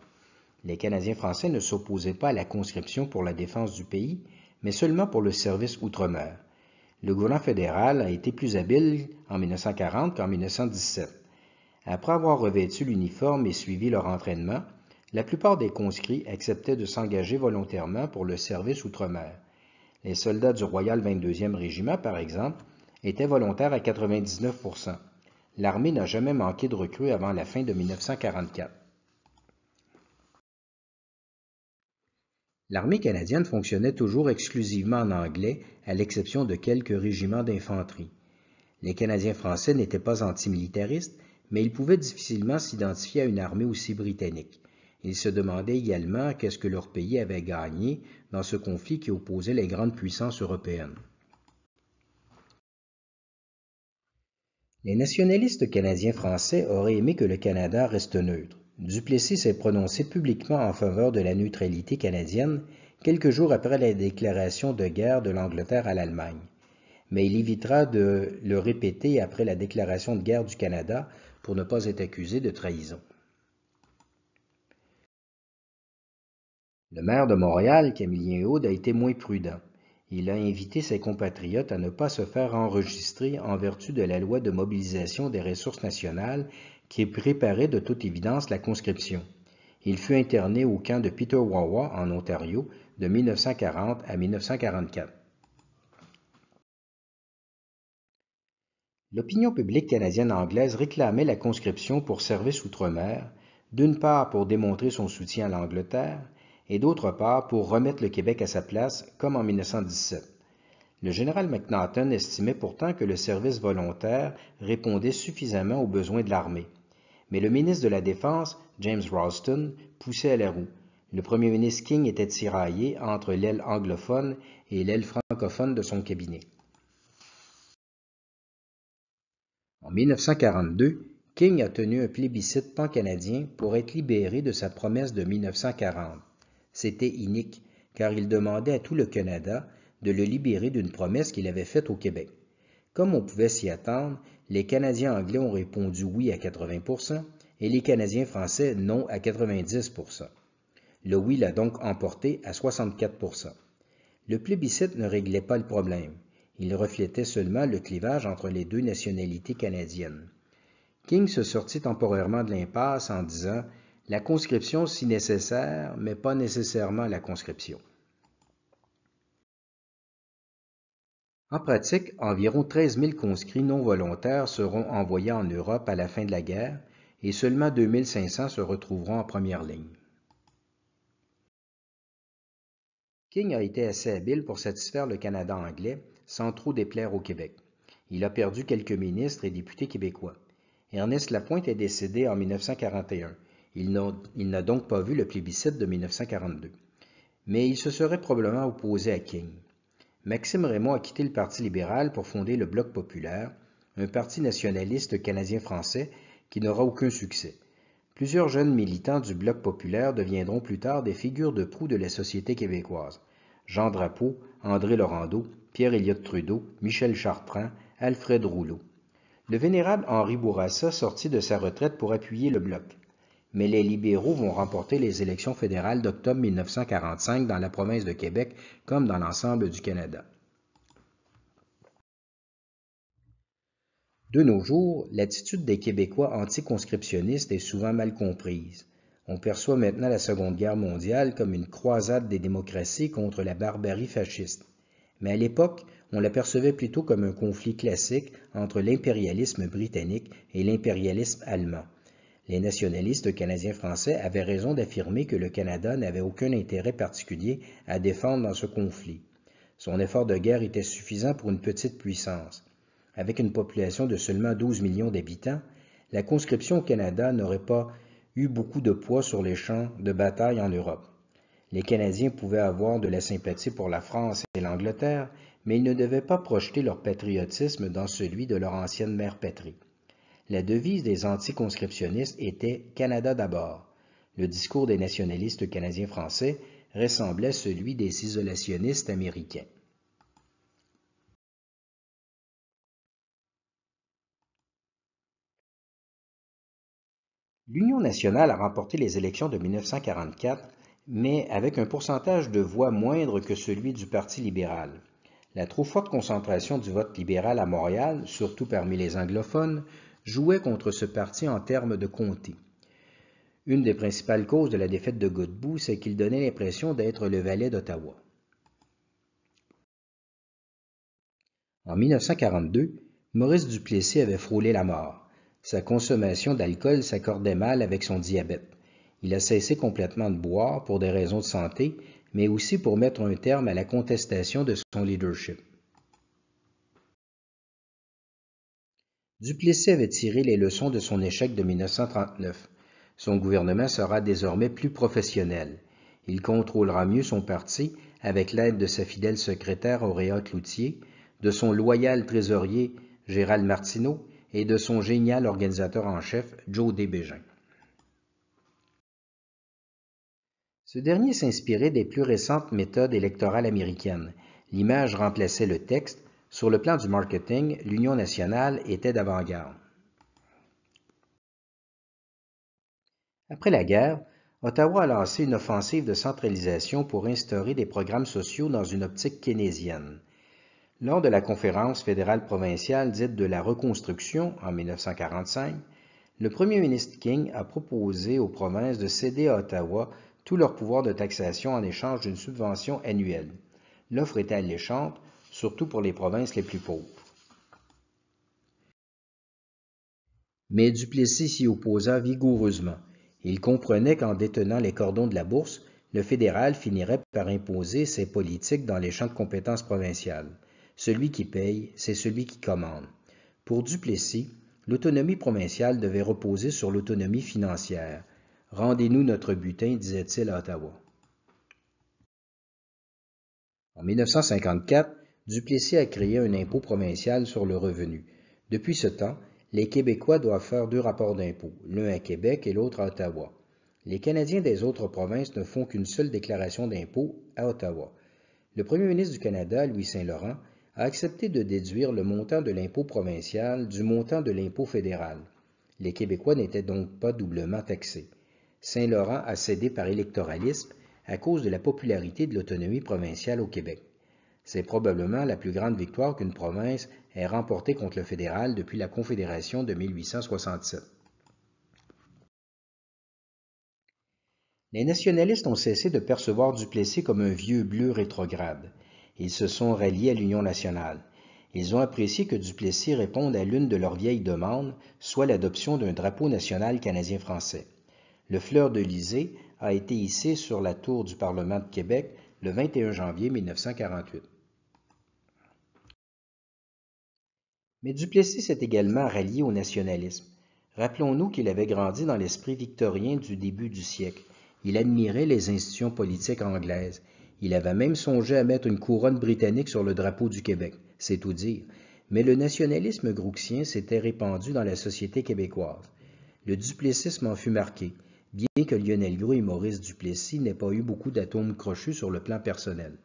Les Canadiens français ne s'opposaient pas à la conscription pour la défense du pays, mais seulement pour le service outre-mer. Le gouvernement fédéral a été plus habile en 1940 qu'en 1917. Après avoir revêtu l'uniforme et suivi leur entraînement, la plupart des conscrits acceptaient de s'engager volontairement pour le service outre-mer. Les soldats du Royal 22e Régiment, par exemple, étaient volontaires à 99 L'armée n'a jamais manqué de recrues avant la fin de 1944. L'armée canadienne fonctionnait toujours exclusivement en anglais, à l'exception de quelques régiments d'infanterie. Les Canadiens français n'étaient pas antimilitaristes, mais ils pouvaient difficilement s'identifier à une armée aussi britannique. Ils se demandaient également qu'est-ce que leur pays avait gagné dans ce conflit qui opposait les grandes puissances européennes. Les nationalistes canadiens français auraient aimé que le Canada reste neutre. Duplessis s'est prononcé publiquement en faveur de la neutralité canadienne quelques jours après la déclaration de guerre de l'Angleterre à l'Allemagne, mais il évitera de le répéter après la déclaration de guerre du Canada pour ne pas être accusé de trahison. Le maire de Montréal, Camillien Aude, a été moins prudent. Il a invité ses compatriotes à ne pas se faire enregistrer en vertu de la loi de mobilisation des ressources nationales qui préparait de toute évidence la conscription. Il fut interné au camp de Peterwawa en Ontario de 1940 à 1944. L'opinion publique canadienne-anglaise réclamait la conscription pour service outre-mer, d'une part pour démontrer son soutien à l'Angleterre et d'autre part pour remettre le Québec à sa place comme en 1917. Le général McNaughton estimait pourtant que le service volontaire répondait suffisamment aux besoins de l'armée. Mais le ministre de la Défense, James Ralston, poussait à la roue. Le premier ministre King était tiraillé entre l'aile anglophone et l'aile francophone de son cabinet. En 1942, King a tenu un plébiscite pan-canadien pour être libéré de sa promesse de 1940. C'était inique, car il demandait à tout le Canada de le libérer d'une promesse qu'il avait faite au Québec. Comme on pouvait s'y attendre, les Canadiens anglais ont répondu oui à 80 et les Canadiens français non à 90 Le oui l'a donc emporté à 64 Le plébiscite ne réglait pas le problème. Il reflétait seulement le clivage entre les deux nationalités canadiennes. King se sortit temporairement de l'impasse en disant La conscription si nécessaire, mais pas nécessairement la conscription. En pratique, environ 13 000 conscrits non volontaires seront envoyés en Europe à la fin de la guerre et seulement 2 500 se retrouveront en première ligne. King a été assez habile pour satisfaire le Canada anglais sans trop déplaire au Québec. Il a perdu quelques ministres et députés québécois. Ernest Lapointe est décédé en 1941. Il n'a donc pas vu le plébiscite de 1942. Mais il se serait probablement opposé à King. Maxime Raymond a quitté le Parti libéral pour fonder le Bloc populaire, un parti nationaliste canadien-français qui n'aura aucun succès. Plusieurs jeunes militants du Bloc populaire deviendront plus tard des figures de proue de la société québécoise. Jean Drapeau, André Laurendeau, pierre elliott Trudeau, Michel Chartrand, Alfred Rouleau. Le vénérable Henri Bourassa sortit de sa retraite pour appuyer le Bloc mais les libéraux vont remporter les élections fédérales d'octobre 1945 dans la province de Québec comme dans l'ensemble du Canada. De nos jours, l'attitude des Québécois anticonscriptionnistes est souvent mal comprise. On perçoit maintenant la Seconde Guerre mondiale comme une croisade des démocraties contre la barbarie fasciste. Mais à l'époque, on la percevait plutôt comme un conflit classique entre l'impérialisme britannique et l'impérialisme allemand, les nationalistes canadiens-français avaient raison d'affirmer que le Canada n'avait aucun intérêt particulier à défendre dans ce conflit. Son effort de guerre était suffisant pour une petite puissance. Avec une population de seulement 12 millions d'habitants, la conscription au Canada n'aurait pas eu beaucoup de poids sur les champs de bataille en Europe. Les Canadiens pouvaient avoir de la sympathie pour la France et l'Angleterre, mais ils ne devaient pas projeter leur patriotisme dans celui de leur ancienne mère patrie la devise des anticonscriptionnistes était Canada d'abord. Le discours des nationalistes canadiens-français ressemblait à celui des isolationnistes américains. L'Union nationale a remporté les élections de 1944, mais avec un pourcentage de voix moindre que celui du Parti libéral. La trop forte concentration du vote libéral à Montréal, surtout parmi les anglophones, jouait contre ce parti en termes de comté. Une des principales causes de la défaite de Godbout, c'est qu'il donnait l'impression d'être le valet d'Ottawa. En 1942, Maurice Duplessis avait frôlé la mort. Sa consommation d'alcool s'accordait mal avec son diabète. Il a cessé complètement de boire pour des raisons de santé, mais aussi pour mettre un terme à la contestation de son leadership. Duplessis avait tiré les leçons de son échec de 1939. Son gouvernement sera désormais plus professionnel. Il contrôlera mieux son parti avec l'aide de sa fidèle secrétaire Auréa Cloutier, de son loyal trésorier Gérald Martineau et de son génial organisateur en chef Joe Desbégins. Ce dernier s'inspirait des plus récentes méthodes électorales américaines. L'image remplaçait le texte, sur le plan du marketing, l'Union nationale était d'avant-garde. Après la guerre, Ottawa a lancé une offensive de centralisation pour instaurer des programmes sociaux dans une optique keynésienne. Lors de la conférence fédérale provinciale dite de la reconstruction en 1945, le premier ministre King a proposé aux provinces de céder à Ottawa tout leur pouvoir de taxation en échange d'une subvention annuelle. L'offre était alléchante, surtout pour les provinces les plus pauvres. Mais Duplessis s'y opposa vigoureusement. Il comprenait qu'en détenant les cordons de la bourse, le fédéral finirait par imposer ses politiques dans les champs de compétences provinciales. Celui qui paye, c'est celui qui commande. Pour Duplessis, l'autonomie provinciale devait reposer sur l'autonomie financière. Rendez-nous notre butin, disait-il à Ottawa. En 1954, Duplessis a créé un impôt provincial sur le revenu. Depuis ce temps, les Québécois doivent faire deux rapports d'impôt, l'un à Québec et l'autre à Ottawa. Les Canadiens des autres provinces ne font qu'une seule déclaration d'impôt à Ottawa. Le premier ministre du Canada, Louis Saint-Laurent, a accepté de déduire le montant de l'impôt provincial du montant de l'impôt fédéral. Les Québécois n'étaient donc pas doublement taxés. Saint-Laurent a cédé par électoralisme à cause de la popularité de l'autonomie provinciale au Québec. C'est probablement la plus grande victoire qu'une province ait remportée contre le fédéral depuis la Confédération de 1867. Les nationalistes ont cessé de percevoir Duplessis comme un vieux bleu rétrograde. Ils se sont ralliés à l'Union nationale. Ils ont apprécié que Duplessis réponde à l'une de leurs vieilles demandes, soit l'adoption d'un drapeau national canadien-français. Le fleur de a été hissé sur la tour du Parlement de Québec le 21 janvier 1948. Mais Duplessis s'est également rallié au nationalisme. Rappelons-nous qu'il avait grandi dans l'esprit victorien du début du siècle. Il admirait les institutions politiques anglaises. Il avait même songé à mettre une couronne britannique sur le drapeau du Québec, c'est tout dire. Mais le nationalisme grouxien s'était répandu dans la société québécoise. Le duplessisme en fut marqué, bien que Lionel Gros et Maurice Duplessis n'aient pas eu beaucoup d'atomes crochus sur le plan personnel.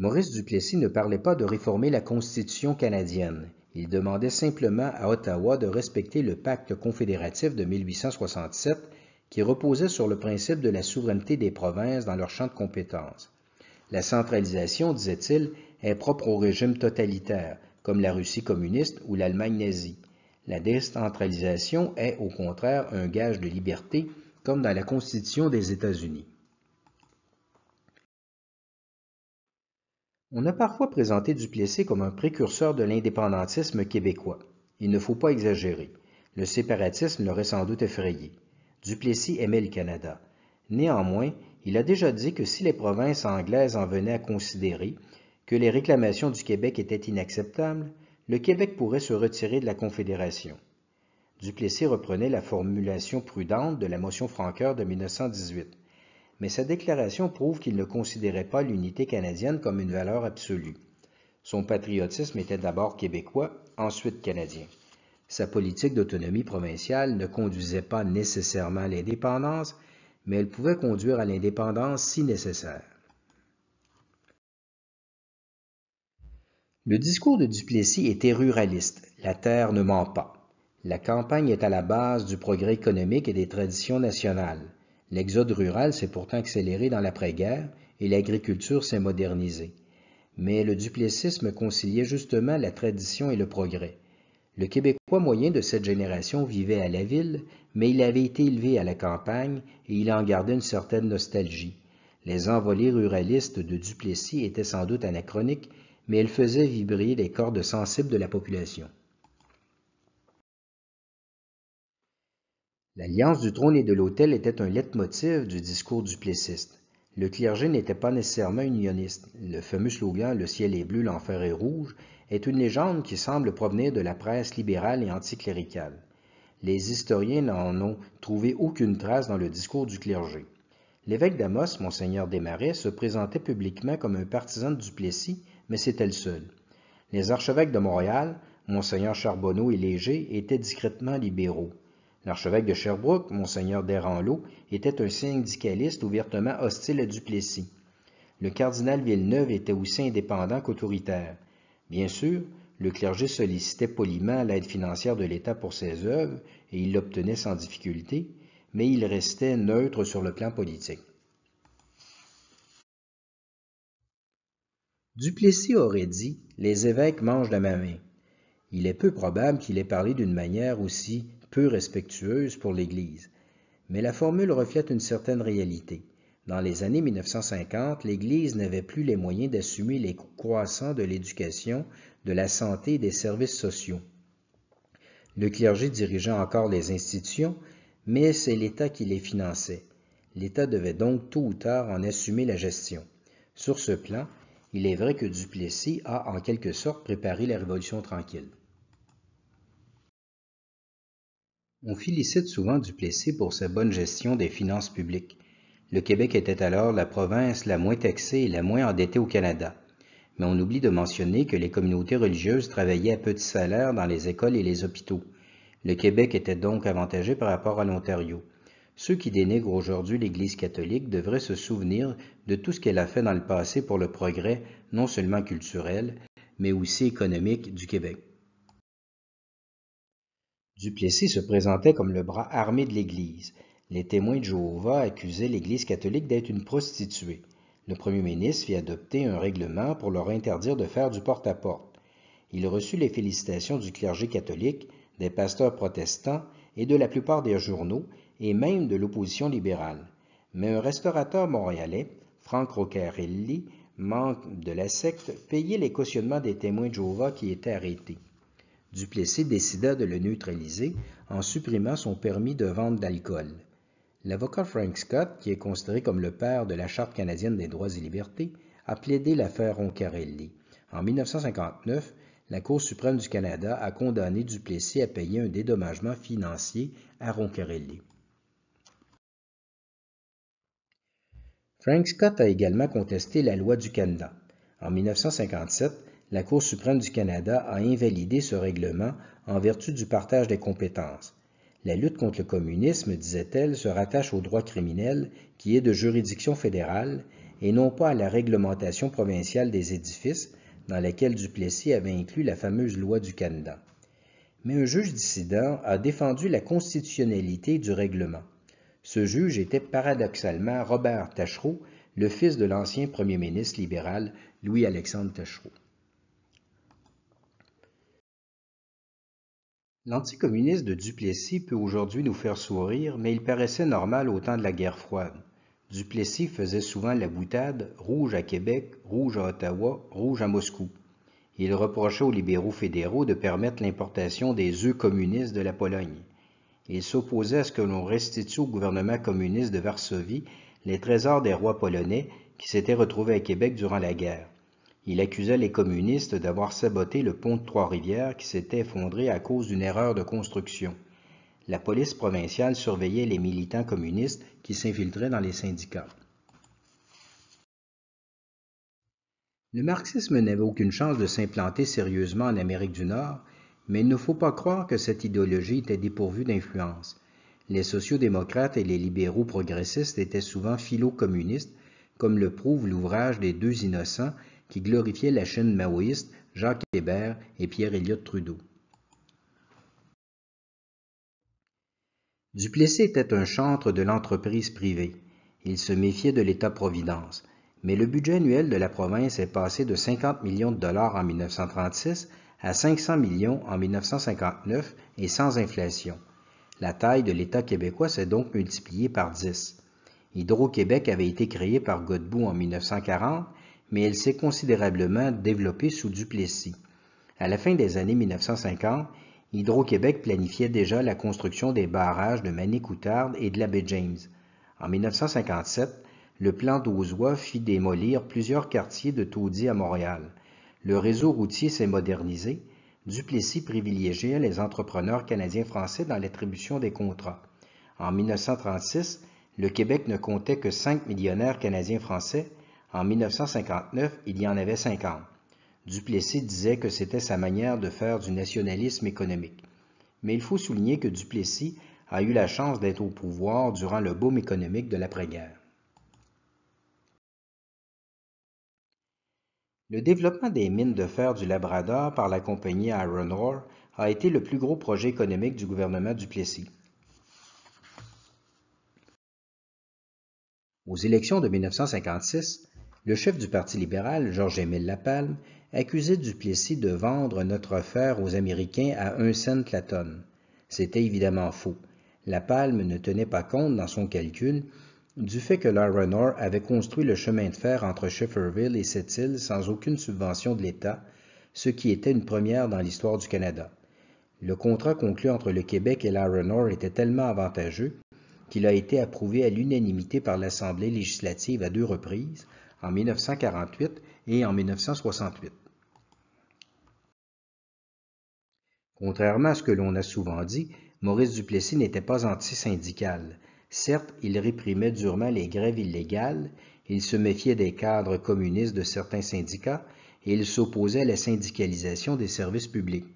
Maurice Duplessis ne parlait pas de réformer la Constitution canadienne. Il demandait simplement à Ottawa de respecter le pacte confédératif de 1867 qui reposait sur le principe de la souveraineté des provinces dans leur champ de compétences. La centralisation, disait-il, est propre au régime totalitaire, comme la Russie communiste ou l'Allemagne nazie. La décentralisation est, au contraire, un gage de liberté, comme dans la Constitution des États-Unis. On a parfois présenté Duplessis comme un précurseur de l'indépendantisme québécois. Il ne faut pas exagérer. Le séparatisme l'aurait sans doute effrayé. Duplessis aimait le Canada. Néanmoins, il a déjà dit que si les provinces anglaises en venaient à considérer que les réclamations du Québec étaient inacceptables, le Québec pourrait se retirer de la Confédération. Duplessis reprenait la formulation prudente de la motion Franqueur de 1918 mais sa déclaration prouve qu'il ne considérait pas l'unité canadienne comme une valeur absolue. Son patriotisme était d'abord québécois, ensuite canadien. Sa politique d'autonomie provinciale ne conduisait pas nécessairement à l'indépendance, mais elle pouvait conduire à l'indépendance si nécessaire. Le discours de Duplessis était ruraliste, la terre ne ment pas. La campagne est à la base du progrès économique et des traditions nationales. L'exode rural s'est pourtant accéléré dans l'après-guerre et l'agriculture s'est modernisée. Mais le duplessisme conciliait justement la tradition et le progrès. Le Québécois moyen de cette génération vivait à la ville, mais il avait été élevé à la campagne et il en gardait une certaine nostalgie. Les envolées ruralistes de Duplessis étaient sans doute anachroniques, mais elles faisaient vibrer les cordes sensibles de la population. L'alliance du trône et de l'autel était un leitmotiv du discours du plessiste. Le clergé n'était pas nécessairement unioniste. Le fameux slogan Le ciel est bleu, l'enfer est rouge est une légende qui semble provenir de la presse libérale et anticléricale. Les historiens n'en ont trouvé aucune trace dans le discours du clergé. L'évêque d'Amos, Monseigneur Desmarais, se présentait publiquement comme un partisan du plessis, mais c'était le seul. Les archevêques de Montréal, Monseigneur Charbonneau et Léger, étaient discrètement libéraux. L'archevêque de Sherbrooke, Monseigneur Deranlot, était un syndicaliste ouvertement hostile à Duplessis. Le cardinal Villeneuve était aussi indépendant qu'autoritaire. Bien sûr, le clergé sollicitait poliment l'aide financière de l'État pour ses œuvres, et il l'obtenait sans difficulté, mais il restait neutre sur le plan politique. Duplessis aurait dit Les évêques mangent de ma main. Il est peu probable qu'il ait parlé d'une manière aussi peu respectueuse pour l'Église. Mais la formule reflète une certaine réalité. Dans les années 1950, l'Église n'avait plus les moyens d'assumer les coûts croissants de l'éducation, de la santé et des services sociaux. Le clergé dirigeait encore les institutions, mais c'est l'État qui les finançait. L'État devait donc tôt ou tard en assumer la gestion. Sur ce plan, il est vrai que Duplessis a en quelque sorte préparé la Révolution tranquille. On félicite souvent Duplessis pour sa bonne gestion des finances publiques. Le Québec était alors la province la moins taxée et la moins endettée au Canada. Mais on oublie de mentionner que les communautés religieuses travaillaient à petit salaire dans les écoles et les hôpitaux. Le Québec était donc avantagé par rapport à l'Ontario. Ceux qui dénigrent aujourd'hui l'Église catholique devraient se souvenir de tout ce qu'elle a fait dans le passé pour le progrès, non seulement culturel, mais aussi économique du Québec. Duplessis se présentait comme le bras armé de l'Église. Les témoins de Jéhovah accusaient l'Église catholique d'être une prostituée. Le premier ministre fit adopter un règlement pour leur interdire de faire du porte-à-porte. Il reçut les félicitations du clergé catholique, des pasteurs protestants et de la plupart des journaux, et même de l'opposition libérale. Mais un restaurateur montréalais, Franck Roccarelli, membre de la secte, payait les cautionnements des témoins de Jéhovah qui étaient arrêtés. Duplessis décida de le neutraliser en supprimant son permis de vente d'alcool. L'avocat Frank Scott, qui est considéré comme le père de la Charte canadienne des droits et libertés, a plaidé l'affaire Roncarelli. En 1959, la Cour suprême du Canada a condamné Duplessis à payer un dédommagement financier à Roncarelli. Frank Scott a également contesté la loi du Canada. En 1957, la Cour suprême du Canada a invalidé ce règlement en vertu du partage des compétences. La lutte contre le communisme, disait-elle, se rattache au droit criminel qui est de juridiction fédérale et non pas à la réglementation provinciale des édifices dans laquelle Duplessis avait inclus la fameuse loi du Canada. Mais un juge dissident a défendu la constitutionnalité du règlement. Ce juge était paradoxalement Robert Tachereau, le fils de l'ancien premier ministre libéral Louis-Alexandre Tachereau. L'anticommuniste de Duplessis peut aujourd'hui nous faire sourire, mais il paraissait normal au temps de la guerre froide. Duplessis faisait souvent la boutade rouge à Québec, rouge à Ottawa, rouge à Moscou. Il reprochait aux libéraux fédéraux de permettre l'importation des œufs communistes de la Pologne. Il s'opposait à ce que l'on restitue au gouvernement communiste de Varsovie les trésors des rois polonais qui s'étaient retrouvés à Québec durant la guerre. Il accusa les communistes d'avoir saboté le pont de Trois-Rivières qui s'était effondré à cause d'une erreur de construction. La police provinciale surveillait les militants communistes qui s'infiltraient dans les syndicats. Le marxisme n'avait aucune chance de s'implanter sérieusement en Amérique du Nord, mais il ne faut pas croire que cette idéologie était dépourvue d'influence. Les sociodémocrates et les libéraux progressistes étaient souvent philo-communistes, comme le prouve l'ouvrage des deux innocents qui glorifiait la Chine maoïste, Jacques Hébert et Pierre-Éliott Trudeau. Duplessis était un chantre de l'entreprise privée. Il se méfiait de l'État-providence. Mais le budget annuel de la province est passé de 50 millions de dollars en 1936 à 500 millions en 1959 et sans inflation. La taille de l'État québécois s'est donc multipliée par 10. Hydro-Québec avait été créé par Godbout en 1940 mais elle s'est considérablement développée sous Duplessis. À la fin des années 1950, Hydro-Québec planifiait déjà la construction des barrages de Manicoutarde et de la baie James. En 1957, le plan d'Ozois fit démolir plusieurs quartiers de Taudy à Montréal. Le réseau routier s'est modernisé. Duplessis privilégiait les entrepreneurs canadiens-français dans l'attribution des contrats. En 1936, le Québec ne comptait que cinq millionnaires canadiens-français, en 1959, il y en avait 50. Duplessis disait que c'était sa manière de faire du nationalisme économique. Mais il faut souligner que Duplessis a eu la chance d'être au pouvoir durant le boom économique de l'après-guerre. Le développement des mines de fer du Labrador par la compagnie Iron Ore a été le plus gros projet économique du gouvernement Duplessis. Aux élections de 1956, le chef du Parti libéral, Georges-Émile Lapalme, accusait Duplessis de vendre notre fer aux Américains à un cent la tonne. C'était évidemment faux. Lapalme ne tenait pas compte dans son calcul du fait que l'Iron avait construit le chemin de fer entre Shefferville et cette île sans aucune subvention de l'État, ce qui était une première dans l'histoire du Canada. Le contrat conclu entre le Québec et l'Iron était tellement avantageux qu'il a été approuvé à l'unanimité par l'Assemblée législative à deux reprises, en 1948 et en 1968. Contrairement à ce que l'on a souvent dit, Maurice Duplessis n'était pas anti-syndical. Certes, il réprimait durement les grèves illégales, il se méfiait des cadres communistes de certains syndicats et il s'opposait à la syndicalisation des services publics.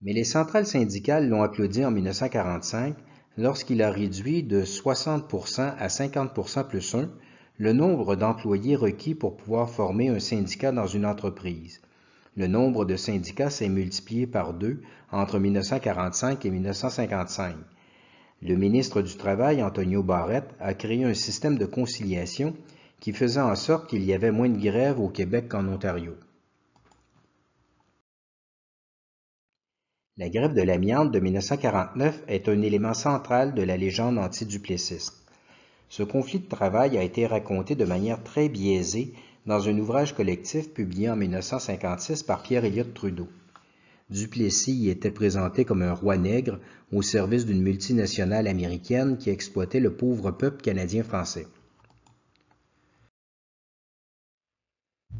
Mais les centrales syndicales l'ont applaudi en 1945 lorsqu'il a réduit de 60% à 50% plus 1 le nombre d'employés requis pour pouvoir former un syndicat dans une entreprise. Le nombre de syndicats s'est multiplié par deux entre 1945 et 1955. Le ministre du Travail, Antonio Barrett, a créé un système de conciliation qui faisait en sorte qu'il y avait moins de grèves au Québec qu'en Ontario. La grève de l'amiante de 1949 est un élément central de la légende anti-Duplessis. Ce conflit de travail a été raconté de manière très biaisée dans un ouvrage collectif publié en 1956 par Pierre-Éliott Trudeau. Duplessis y était présenté comme un roi nègre au service d'une multinationale américaine qui exploitait le pauvre peuple canadien-français.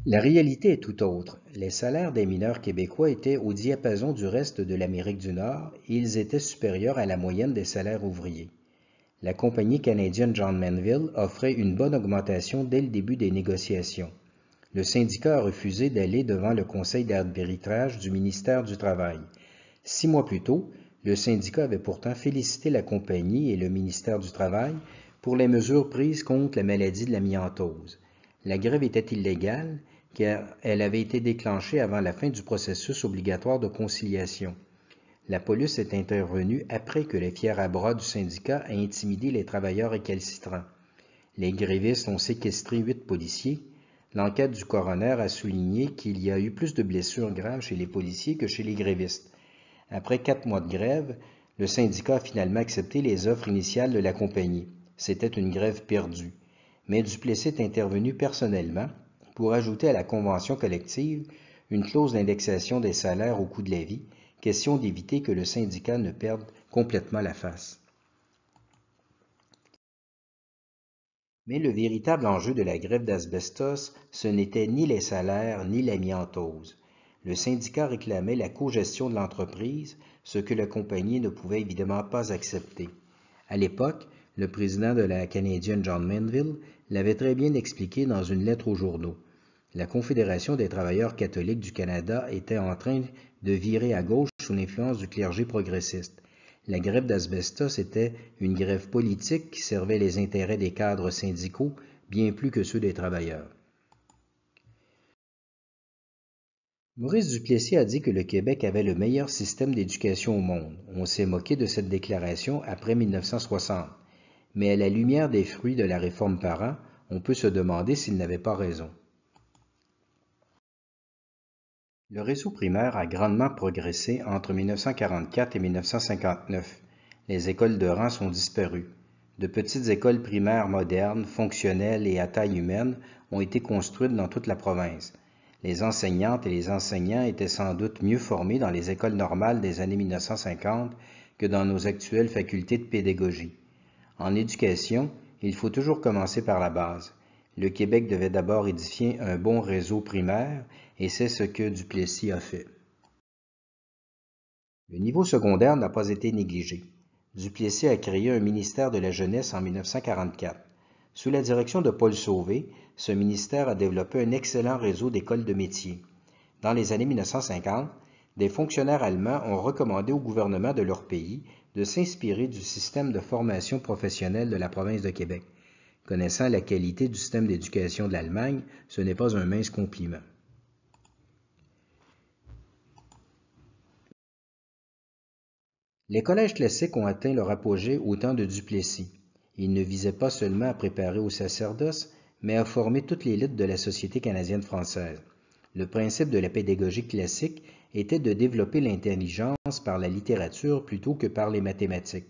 La réalité est tout autre. Les salaires des mineurs québécois étaient au diapason du reste de l'Amérique du Nord et ils étaient supérieurs à la moyenne des salaires ouvriers. La compagnie canadienne John Manville offrait une bonne augmentation dès le début des négociations. Le syndicat a refusé d'aller devant le conseil d'arbitrage du ministère du Travail. Six mois plus tôt, le syndicat avait pourtant félicité la compagnie et le ministère du Travail pour les mesures prises contre la maladie de la l'amiantose. La grève était illégale car elle avait été déclenchée avant la fin du processus obligatoire de conciliation. La police est intervenue après que les fiers à bras du syndicat aient intimidé les travailleurs récalcitrants. Les grévistes ont séquestré huit policiers. L'enquête du coroner a souligné qu'il y a eu plus de blessures graves chez les policiers que chez les grévistes. Après quatre mois de grève, le syndicat a finalement accepté les offres initiales de la compagnie. C'était une grève perdue mais Duplessis est intervenu personnellement pour ajouter à la convention collective une clause d'indexation des salaires au coût de la vie, question d'éviter que le syndicat ne perde complètement la face. Mais le véritable enjeu de la grève d'asbestos, ce n'était ni les salaires ni l'amiantose. Le syndicat réclamait la co-gestion de l'entreprise, ce que la compagnie ne pouvait évidemment pas accepter. À l'époque, le président de la Canadian John Manville l'avait très bien expliqué dans une lettre aux journaux. La Confédération des travailleurs catholiques du Canada était en train de virer à gauche sous l'influence du clergé progressiste. La grève d'asbestos était une grève politique qui servait les intérêts des cadres syndicaux bien plus que ceux des travailleurs. Maurice Duplessis a dit que le Québec avait le meilleur système d'éducation au monde. On s'est moqué de cette déclaration après 1960 mais à la lumière des fruits de la réforme Parent, on peut se demander s'il n'avait pas raison. Le réseau primaire a grandement progressé entre 1944 et 1959. Les écoles de rang sont disparues. De petites écoles primaires modernes, fonctionnelles et à taille humaine ont été construites dans toute la province. Les enseignantes et les enseignants étaient sans doute mieux formés dans les écoles normales des années 1950 que dans nos actuelles facultés de pédagogie. En éducation, il faut toujours commencer par la base. Le Québec devait d'abord édifier un bon réseau primaire, et c'est ce que Duplessis a fait. Le niveau secondaire n'a pas été négligé. Duplessis a créé un ministère de la jeunesse en 1944. Sous la direction de Paul Sauvé, ce ministère a développé un excellent réseau d'écoles de métiers. Dans les années 1950, des fonctionnaires allemands ont recommandé au gouvernement de leur pays de s'inspirer du système de formation professionnelle de la province de Québec. Connaissant la qualité du système d'éducation de l'Allemagne, ce n'est pas un mince compliment. Les collèges classiques ont atteint leur apogée au temps de Duplessis. Ils ne visaient pas seulement à préparer au sacerdoce, mais à former toute l'élite de la société canadienne française. Le principe de la pédagogie classique était de développer l'intelligence par la littérature plutôt que par les mathématiques.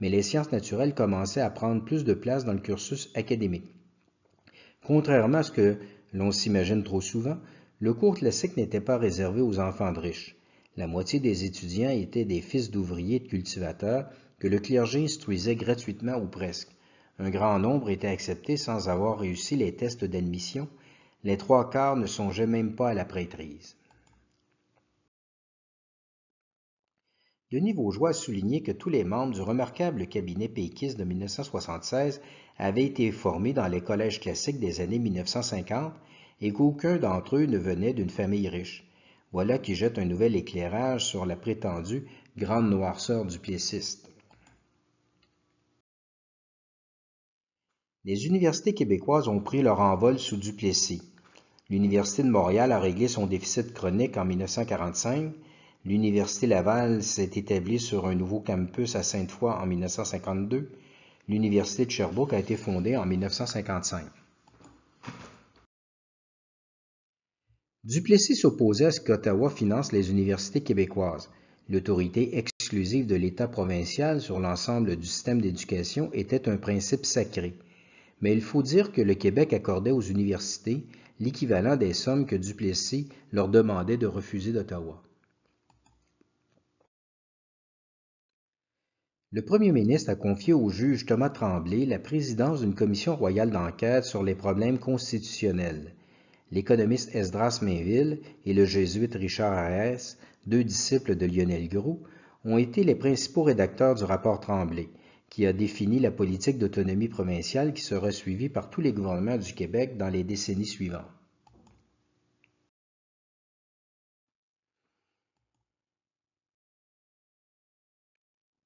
Mais les sciences naturelles commençaient à prendre plus de place dans le cursus académique. Contrairement à ce que l'on s'imagine trop souvent, le cours classique n'était pas réservé aux enfants de riches. La moitié des étudiants étaient des fils d'ouvriers et de cultivateurs que le clergé instruisait gratuitement ou presque. Un grand nombre était accepté sans avoir réussi les tests d'admission. Les trois quarts ne songeaient même pas à la prêtrise. Denis Vaugeois a souligné que tous les membres du remarquable cabinet péquiste de 1976 avaient été formés dans les collèges classiques des années 1950 et qu'aucun d'entre eux ne venait d'une famille riche. Voilà qui jette un nouvel éclairage sur la prétendue grande noirceur du piéciste. Les universités québécoises ont pris leur envol sous Duplessis. L'Université de Montréal a réglé son déficit chronique en 1945 L'Université Laval s'est établie sur un nouveau campus à Sainte-Foy en 1952. L'Université de Sherbrooke a été fondée en 1955. Duplessis s'opposait à ce qu'Ottawa finance les universités québécoises. L'autorité exclusive de l'État provincial sur l'ensemble du système d'éducation était un principe sacré. Mais il faut dire que le Québec accordait aux universités l'équivalent des sommes que Duplessis leur demandait de refuser d'Ottawa. Le premier ministre a confié au juge Thomas Tremblay la présidence d'une commission royale d'enquête sur les problèmes constitutionnels. L'économiste Esdras Mainville et le jésuite Richard Arès, deux disciples de Lionel Groux, ont été les principaux rédacteurs du rapport Tremblay, qui a défini la politique d'autonomie provinciale qui sera suivie par tous les gouvernements du Québec dans les décennies suivantes.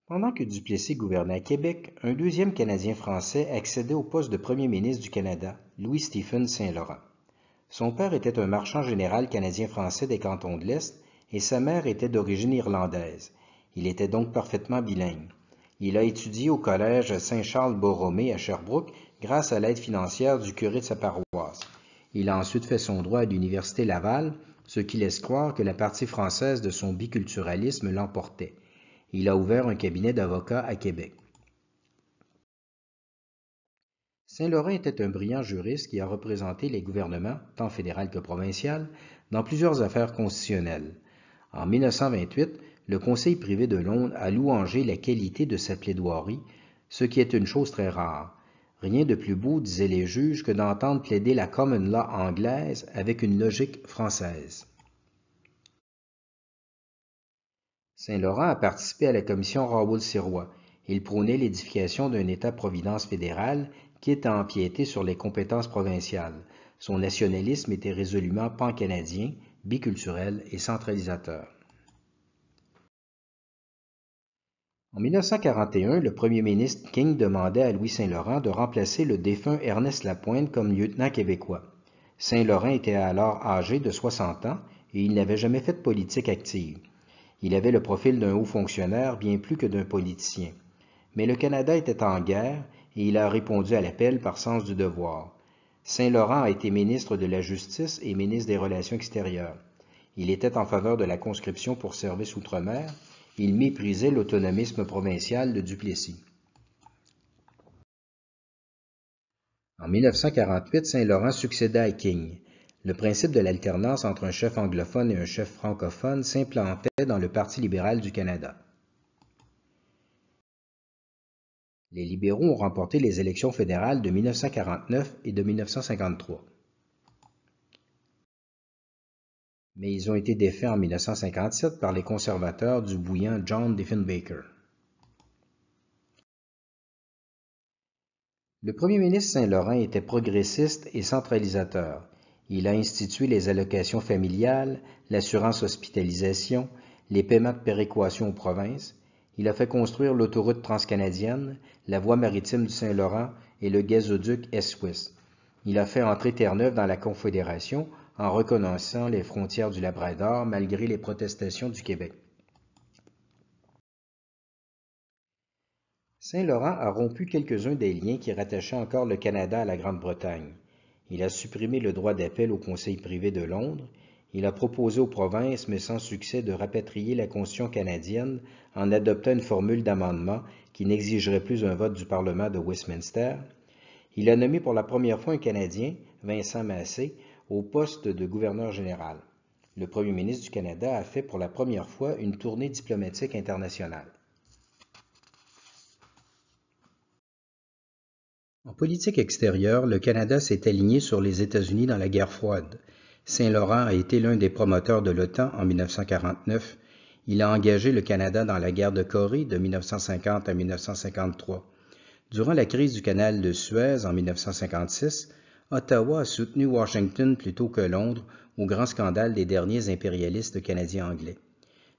Pendant que Duplessis gouvernait Québec, un deuxième Canadien-Français accédait au poste de premier ministre du Canada, Louis-Stephen Saint-Laurent. Son père était un marchand général canadien-français des cantons de l'Est et sa mère était d'origine irlandaise. Il était donc parfaitement bilingue. Il a étudié au collège Saint-Charles-Borromée à Sherbrooke grâce à l'aide financière du curé de sa paroisse. Il a ensuite fait son droit à l'Université Laval, ce qui laisse croire que la partie française de son biculturalisme l'emportait. Il a ouvert un cabinet d'avocats à Québec. Saint-Laurent était un brillant juriste qui a représenté les gouvernements, tant fédéral que provincial, dans plusieurs affaires constitutionnelles. En 1928, le Conseil privé de Londres a louangé la qualité de sa plaidoirie, ce qui est une chose très rare. Rien de plus beau, disaient les juges, que d'entendre plaider la common law anglaise avec une logique française. Saint-Laurent a participé à la commission Raoul-Sirois. Il prônait l'édification d'un État-providence fédéral qui à empiéter sur les compétences provinciales. Son nationalisme était résolument pan-canadien, biculturel et centralisateur. En 1941, le premier ministre King demandait à Louis Saint-Laurent de remplacer le défunt Ernest Lapointe comme lieutenant québécois. Saint-Laurent était alors âgé de 60 ans et il n'avait jamais fait de politique active. Il avait le profil d'un haut fonctionnaire bien plus que d'un politicien. Mais le Canada était en guerre et il a répondu à l'appel par sens du devoir. Saint-Laurent a été ministre de la Justice et ministre des Relations extérieures. Il était en faveur de la conscription pour service outre-mer. Il méprisait l'autonomisme provincial de Duplessis. En 1948, Saint-Laurent succéda à King. Le principe de l'alternance entre un chef anglophone et un chef francophone s'implantait dans le Parti libéral du Canada. Les libéraux ont remporté les élections fédérales de 1949 et de 1953. Mais ils ont été défaits en 1957 par les conservateurs du bouillant John Diefenbaker. Le premier ministre Saint-Laurent était progressiste et centralisateur. Il a institué les allocations familiales, l'assurance hospitalisation, les paiements de péréquation aux provinces. Il a fait construire l'autoroute transcanadienne, la voie maritime du Saint-Laurent et le gazoduc Est-Ouest. Il a fait entrer Terre-Neuve dans la Confédération en reconnaissant les frontières du Labrador malgré les protestations du Québec. Saint-Laurent a rompu quelques-uns des liens qui rattachaient encore le Canada à la Grande-Bretagne. Il a supprimé le droit d'appel au Conseil privé de Londres. Il a proposé aux provinces, mais sans succès, de rapatrier la Constitution canadienne en adoptant une formule d'amendement qui n'exigerait plus un vote du Parlement de Westminster. Il a nommé pour la première fois un Canadien, Vincent Massé, au poste de gouverneur général. Le Premier ministre du Canada a fait pour la première fois une tournée diplomatique internationale. En politique extérieure, le Canada s'est aligné sur les États-Unis dans la guerre froide. Saint-Laurent a été l'un des promoteurs de l'OTAN en 1949. Il a engagé le Canada dans la guerre de Corée de 1950 à 1953. Durant la crise du canal de Suez en 1956, Ottawa a soutenu Washington plutôt que Londres au grand scandale des derniers impérialistes canadiens-anglais.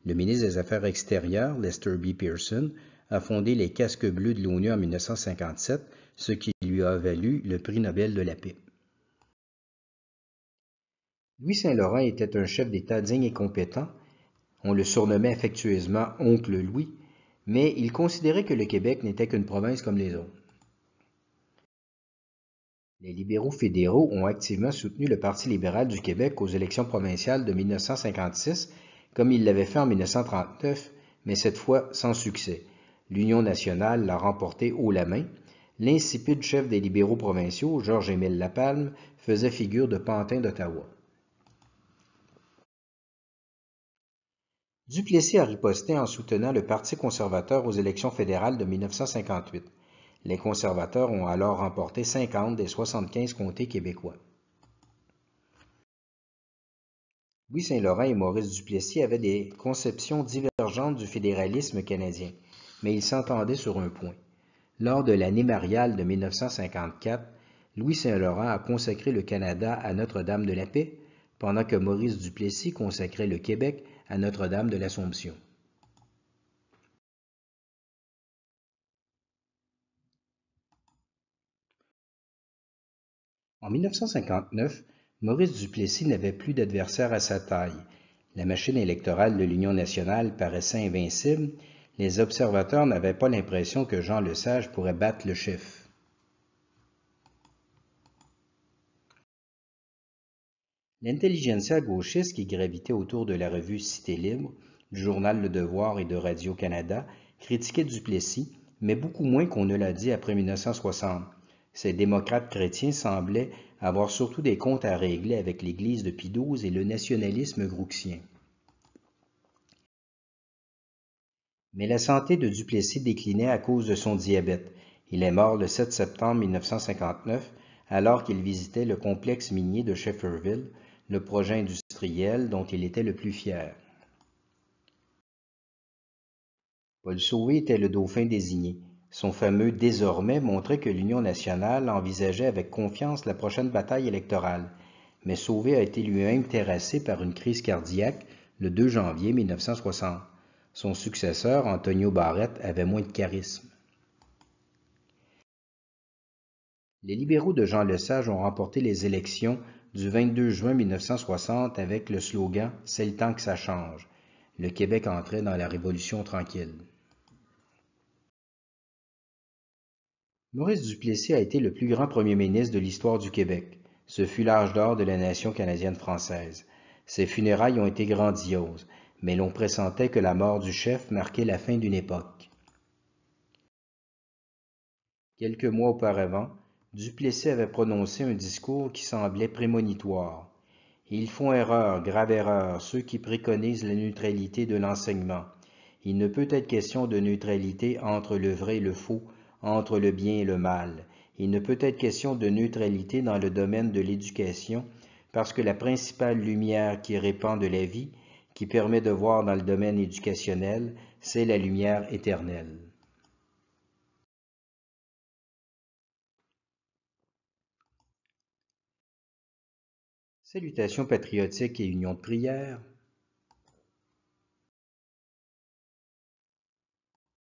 Le ministre des Affaires extérieures, Lester B. Pearson, a fondé les casques bleus de l'ONU en 1957, ce qui lui a valu le prix Nobel de la paix. Louis Saint-Laurent était un chef d'État digne et compétent. On le surnommait affectueusement Oncle Louis, mais il considérait que le Québec n'était qu'une province comme les autres. Les libéraux fédéraux ont activement soutenu le Parti libéral du Québec aux élections provinciales de 1956, comme ils l'avaient fait en 1939, mais cette fois sans succès. L'Union nationale l'a remporté haut la main. L'insipide chef des libéraux provinciaux, Georges-Émile Lapalme, faisait figure de pantin d'Ottawa. Duplessis a riposté en soutenant le Parti conservateur aux élections fédérales de 1958. Les conservateurs ont alors remporté 50 des 75 comtés québécois. Louis Saint-Laurent et Maurice Duplessis avaient des conceptions divergentes du fédéralisme canadien mais ils s'entendaient sur un point. Lors de l'année mariale de 1954, Louis Saint-Laurent a consacré le Canada à Notre-Dame de la Paix, pendant que Maurice Duplessis consacrait le Québec à Notre-Dame de l'Assomption. En 1959, Maurice Duplessis n'avait plus d'adversaire à sa taille. La machine électorale de l'Union nationale paraissait invincible les observateurs n'avaient pas l'impression que Jean le pourrait battre le chef. L'intelligentsia gauchiste qui gravitait autour de la revue Cité libre, du journal Le Devoir et de Radio-Canada critiquait Duplessis, mais beaucoup moins qu'on ne l'a dit après 1960. Ces démocrates chrétiens semblaient avoir surtout des comptes à régler avec l'Église de Pidouze et le nationalisme grouxien. Mais la santé de Duplessis déclinait à cause de son diabète. Il est mort le 7 septembre 1959 alors qu'il visitait le complexe minier de Shefferville, le projet industriel dont il était le plus fier. Paul Sauvé était le dauphin désigné. Son fameux désormais montrait que l'Union nationale envisageait avec confiance la prochaine bataille électorale. Mais Sauvé a été lui-même terrassé par une crise cardiaque le 2 janvier 1960. Son successeur, Antonio Barrette, avait moins de charisme. Les libéraux de Jean Lesage ont remporté les élections du 22 juin 1960 avec le slogan C'est le temps que ça change. Le Québec entrait dans la Révolution tranquille. Maurice Duplessis a été le plus grand premier ministre de l'histoire du Québec. Ce fut l'âge d'or de la nation canadienne-française. Ses funérailles ont été grandioses mais l'on pressentait que la mort du chef marquait la fin d'une époque. Quelques mois auparavant, Duplessis avait prononcé un discours qui semblait prémonitoire. ils font erreur, grave erreur, ceux qui préconisent la neutralité de l'enseignement. Il ne peut être question de neutralité entre le vrai et le faux, entre le bien et le mal. Il ne peut être question de neutralité dans le domaine de l'éducation, parce que la principale lumière qui répand de la vie qui permet de voir dans le domaine éducationnel, c'est la lumière éternelle. Salutations patriotiques et union de prière.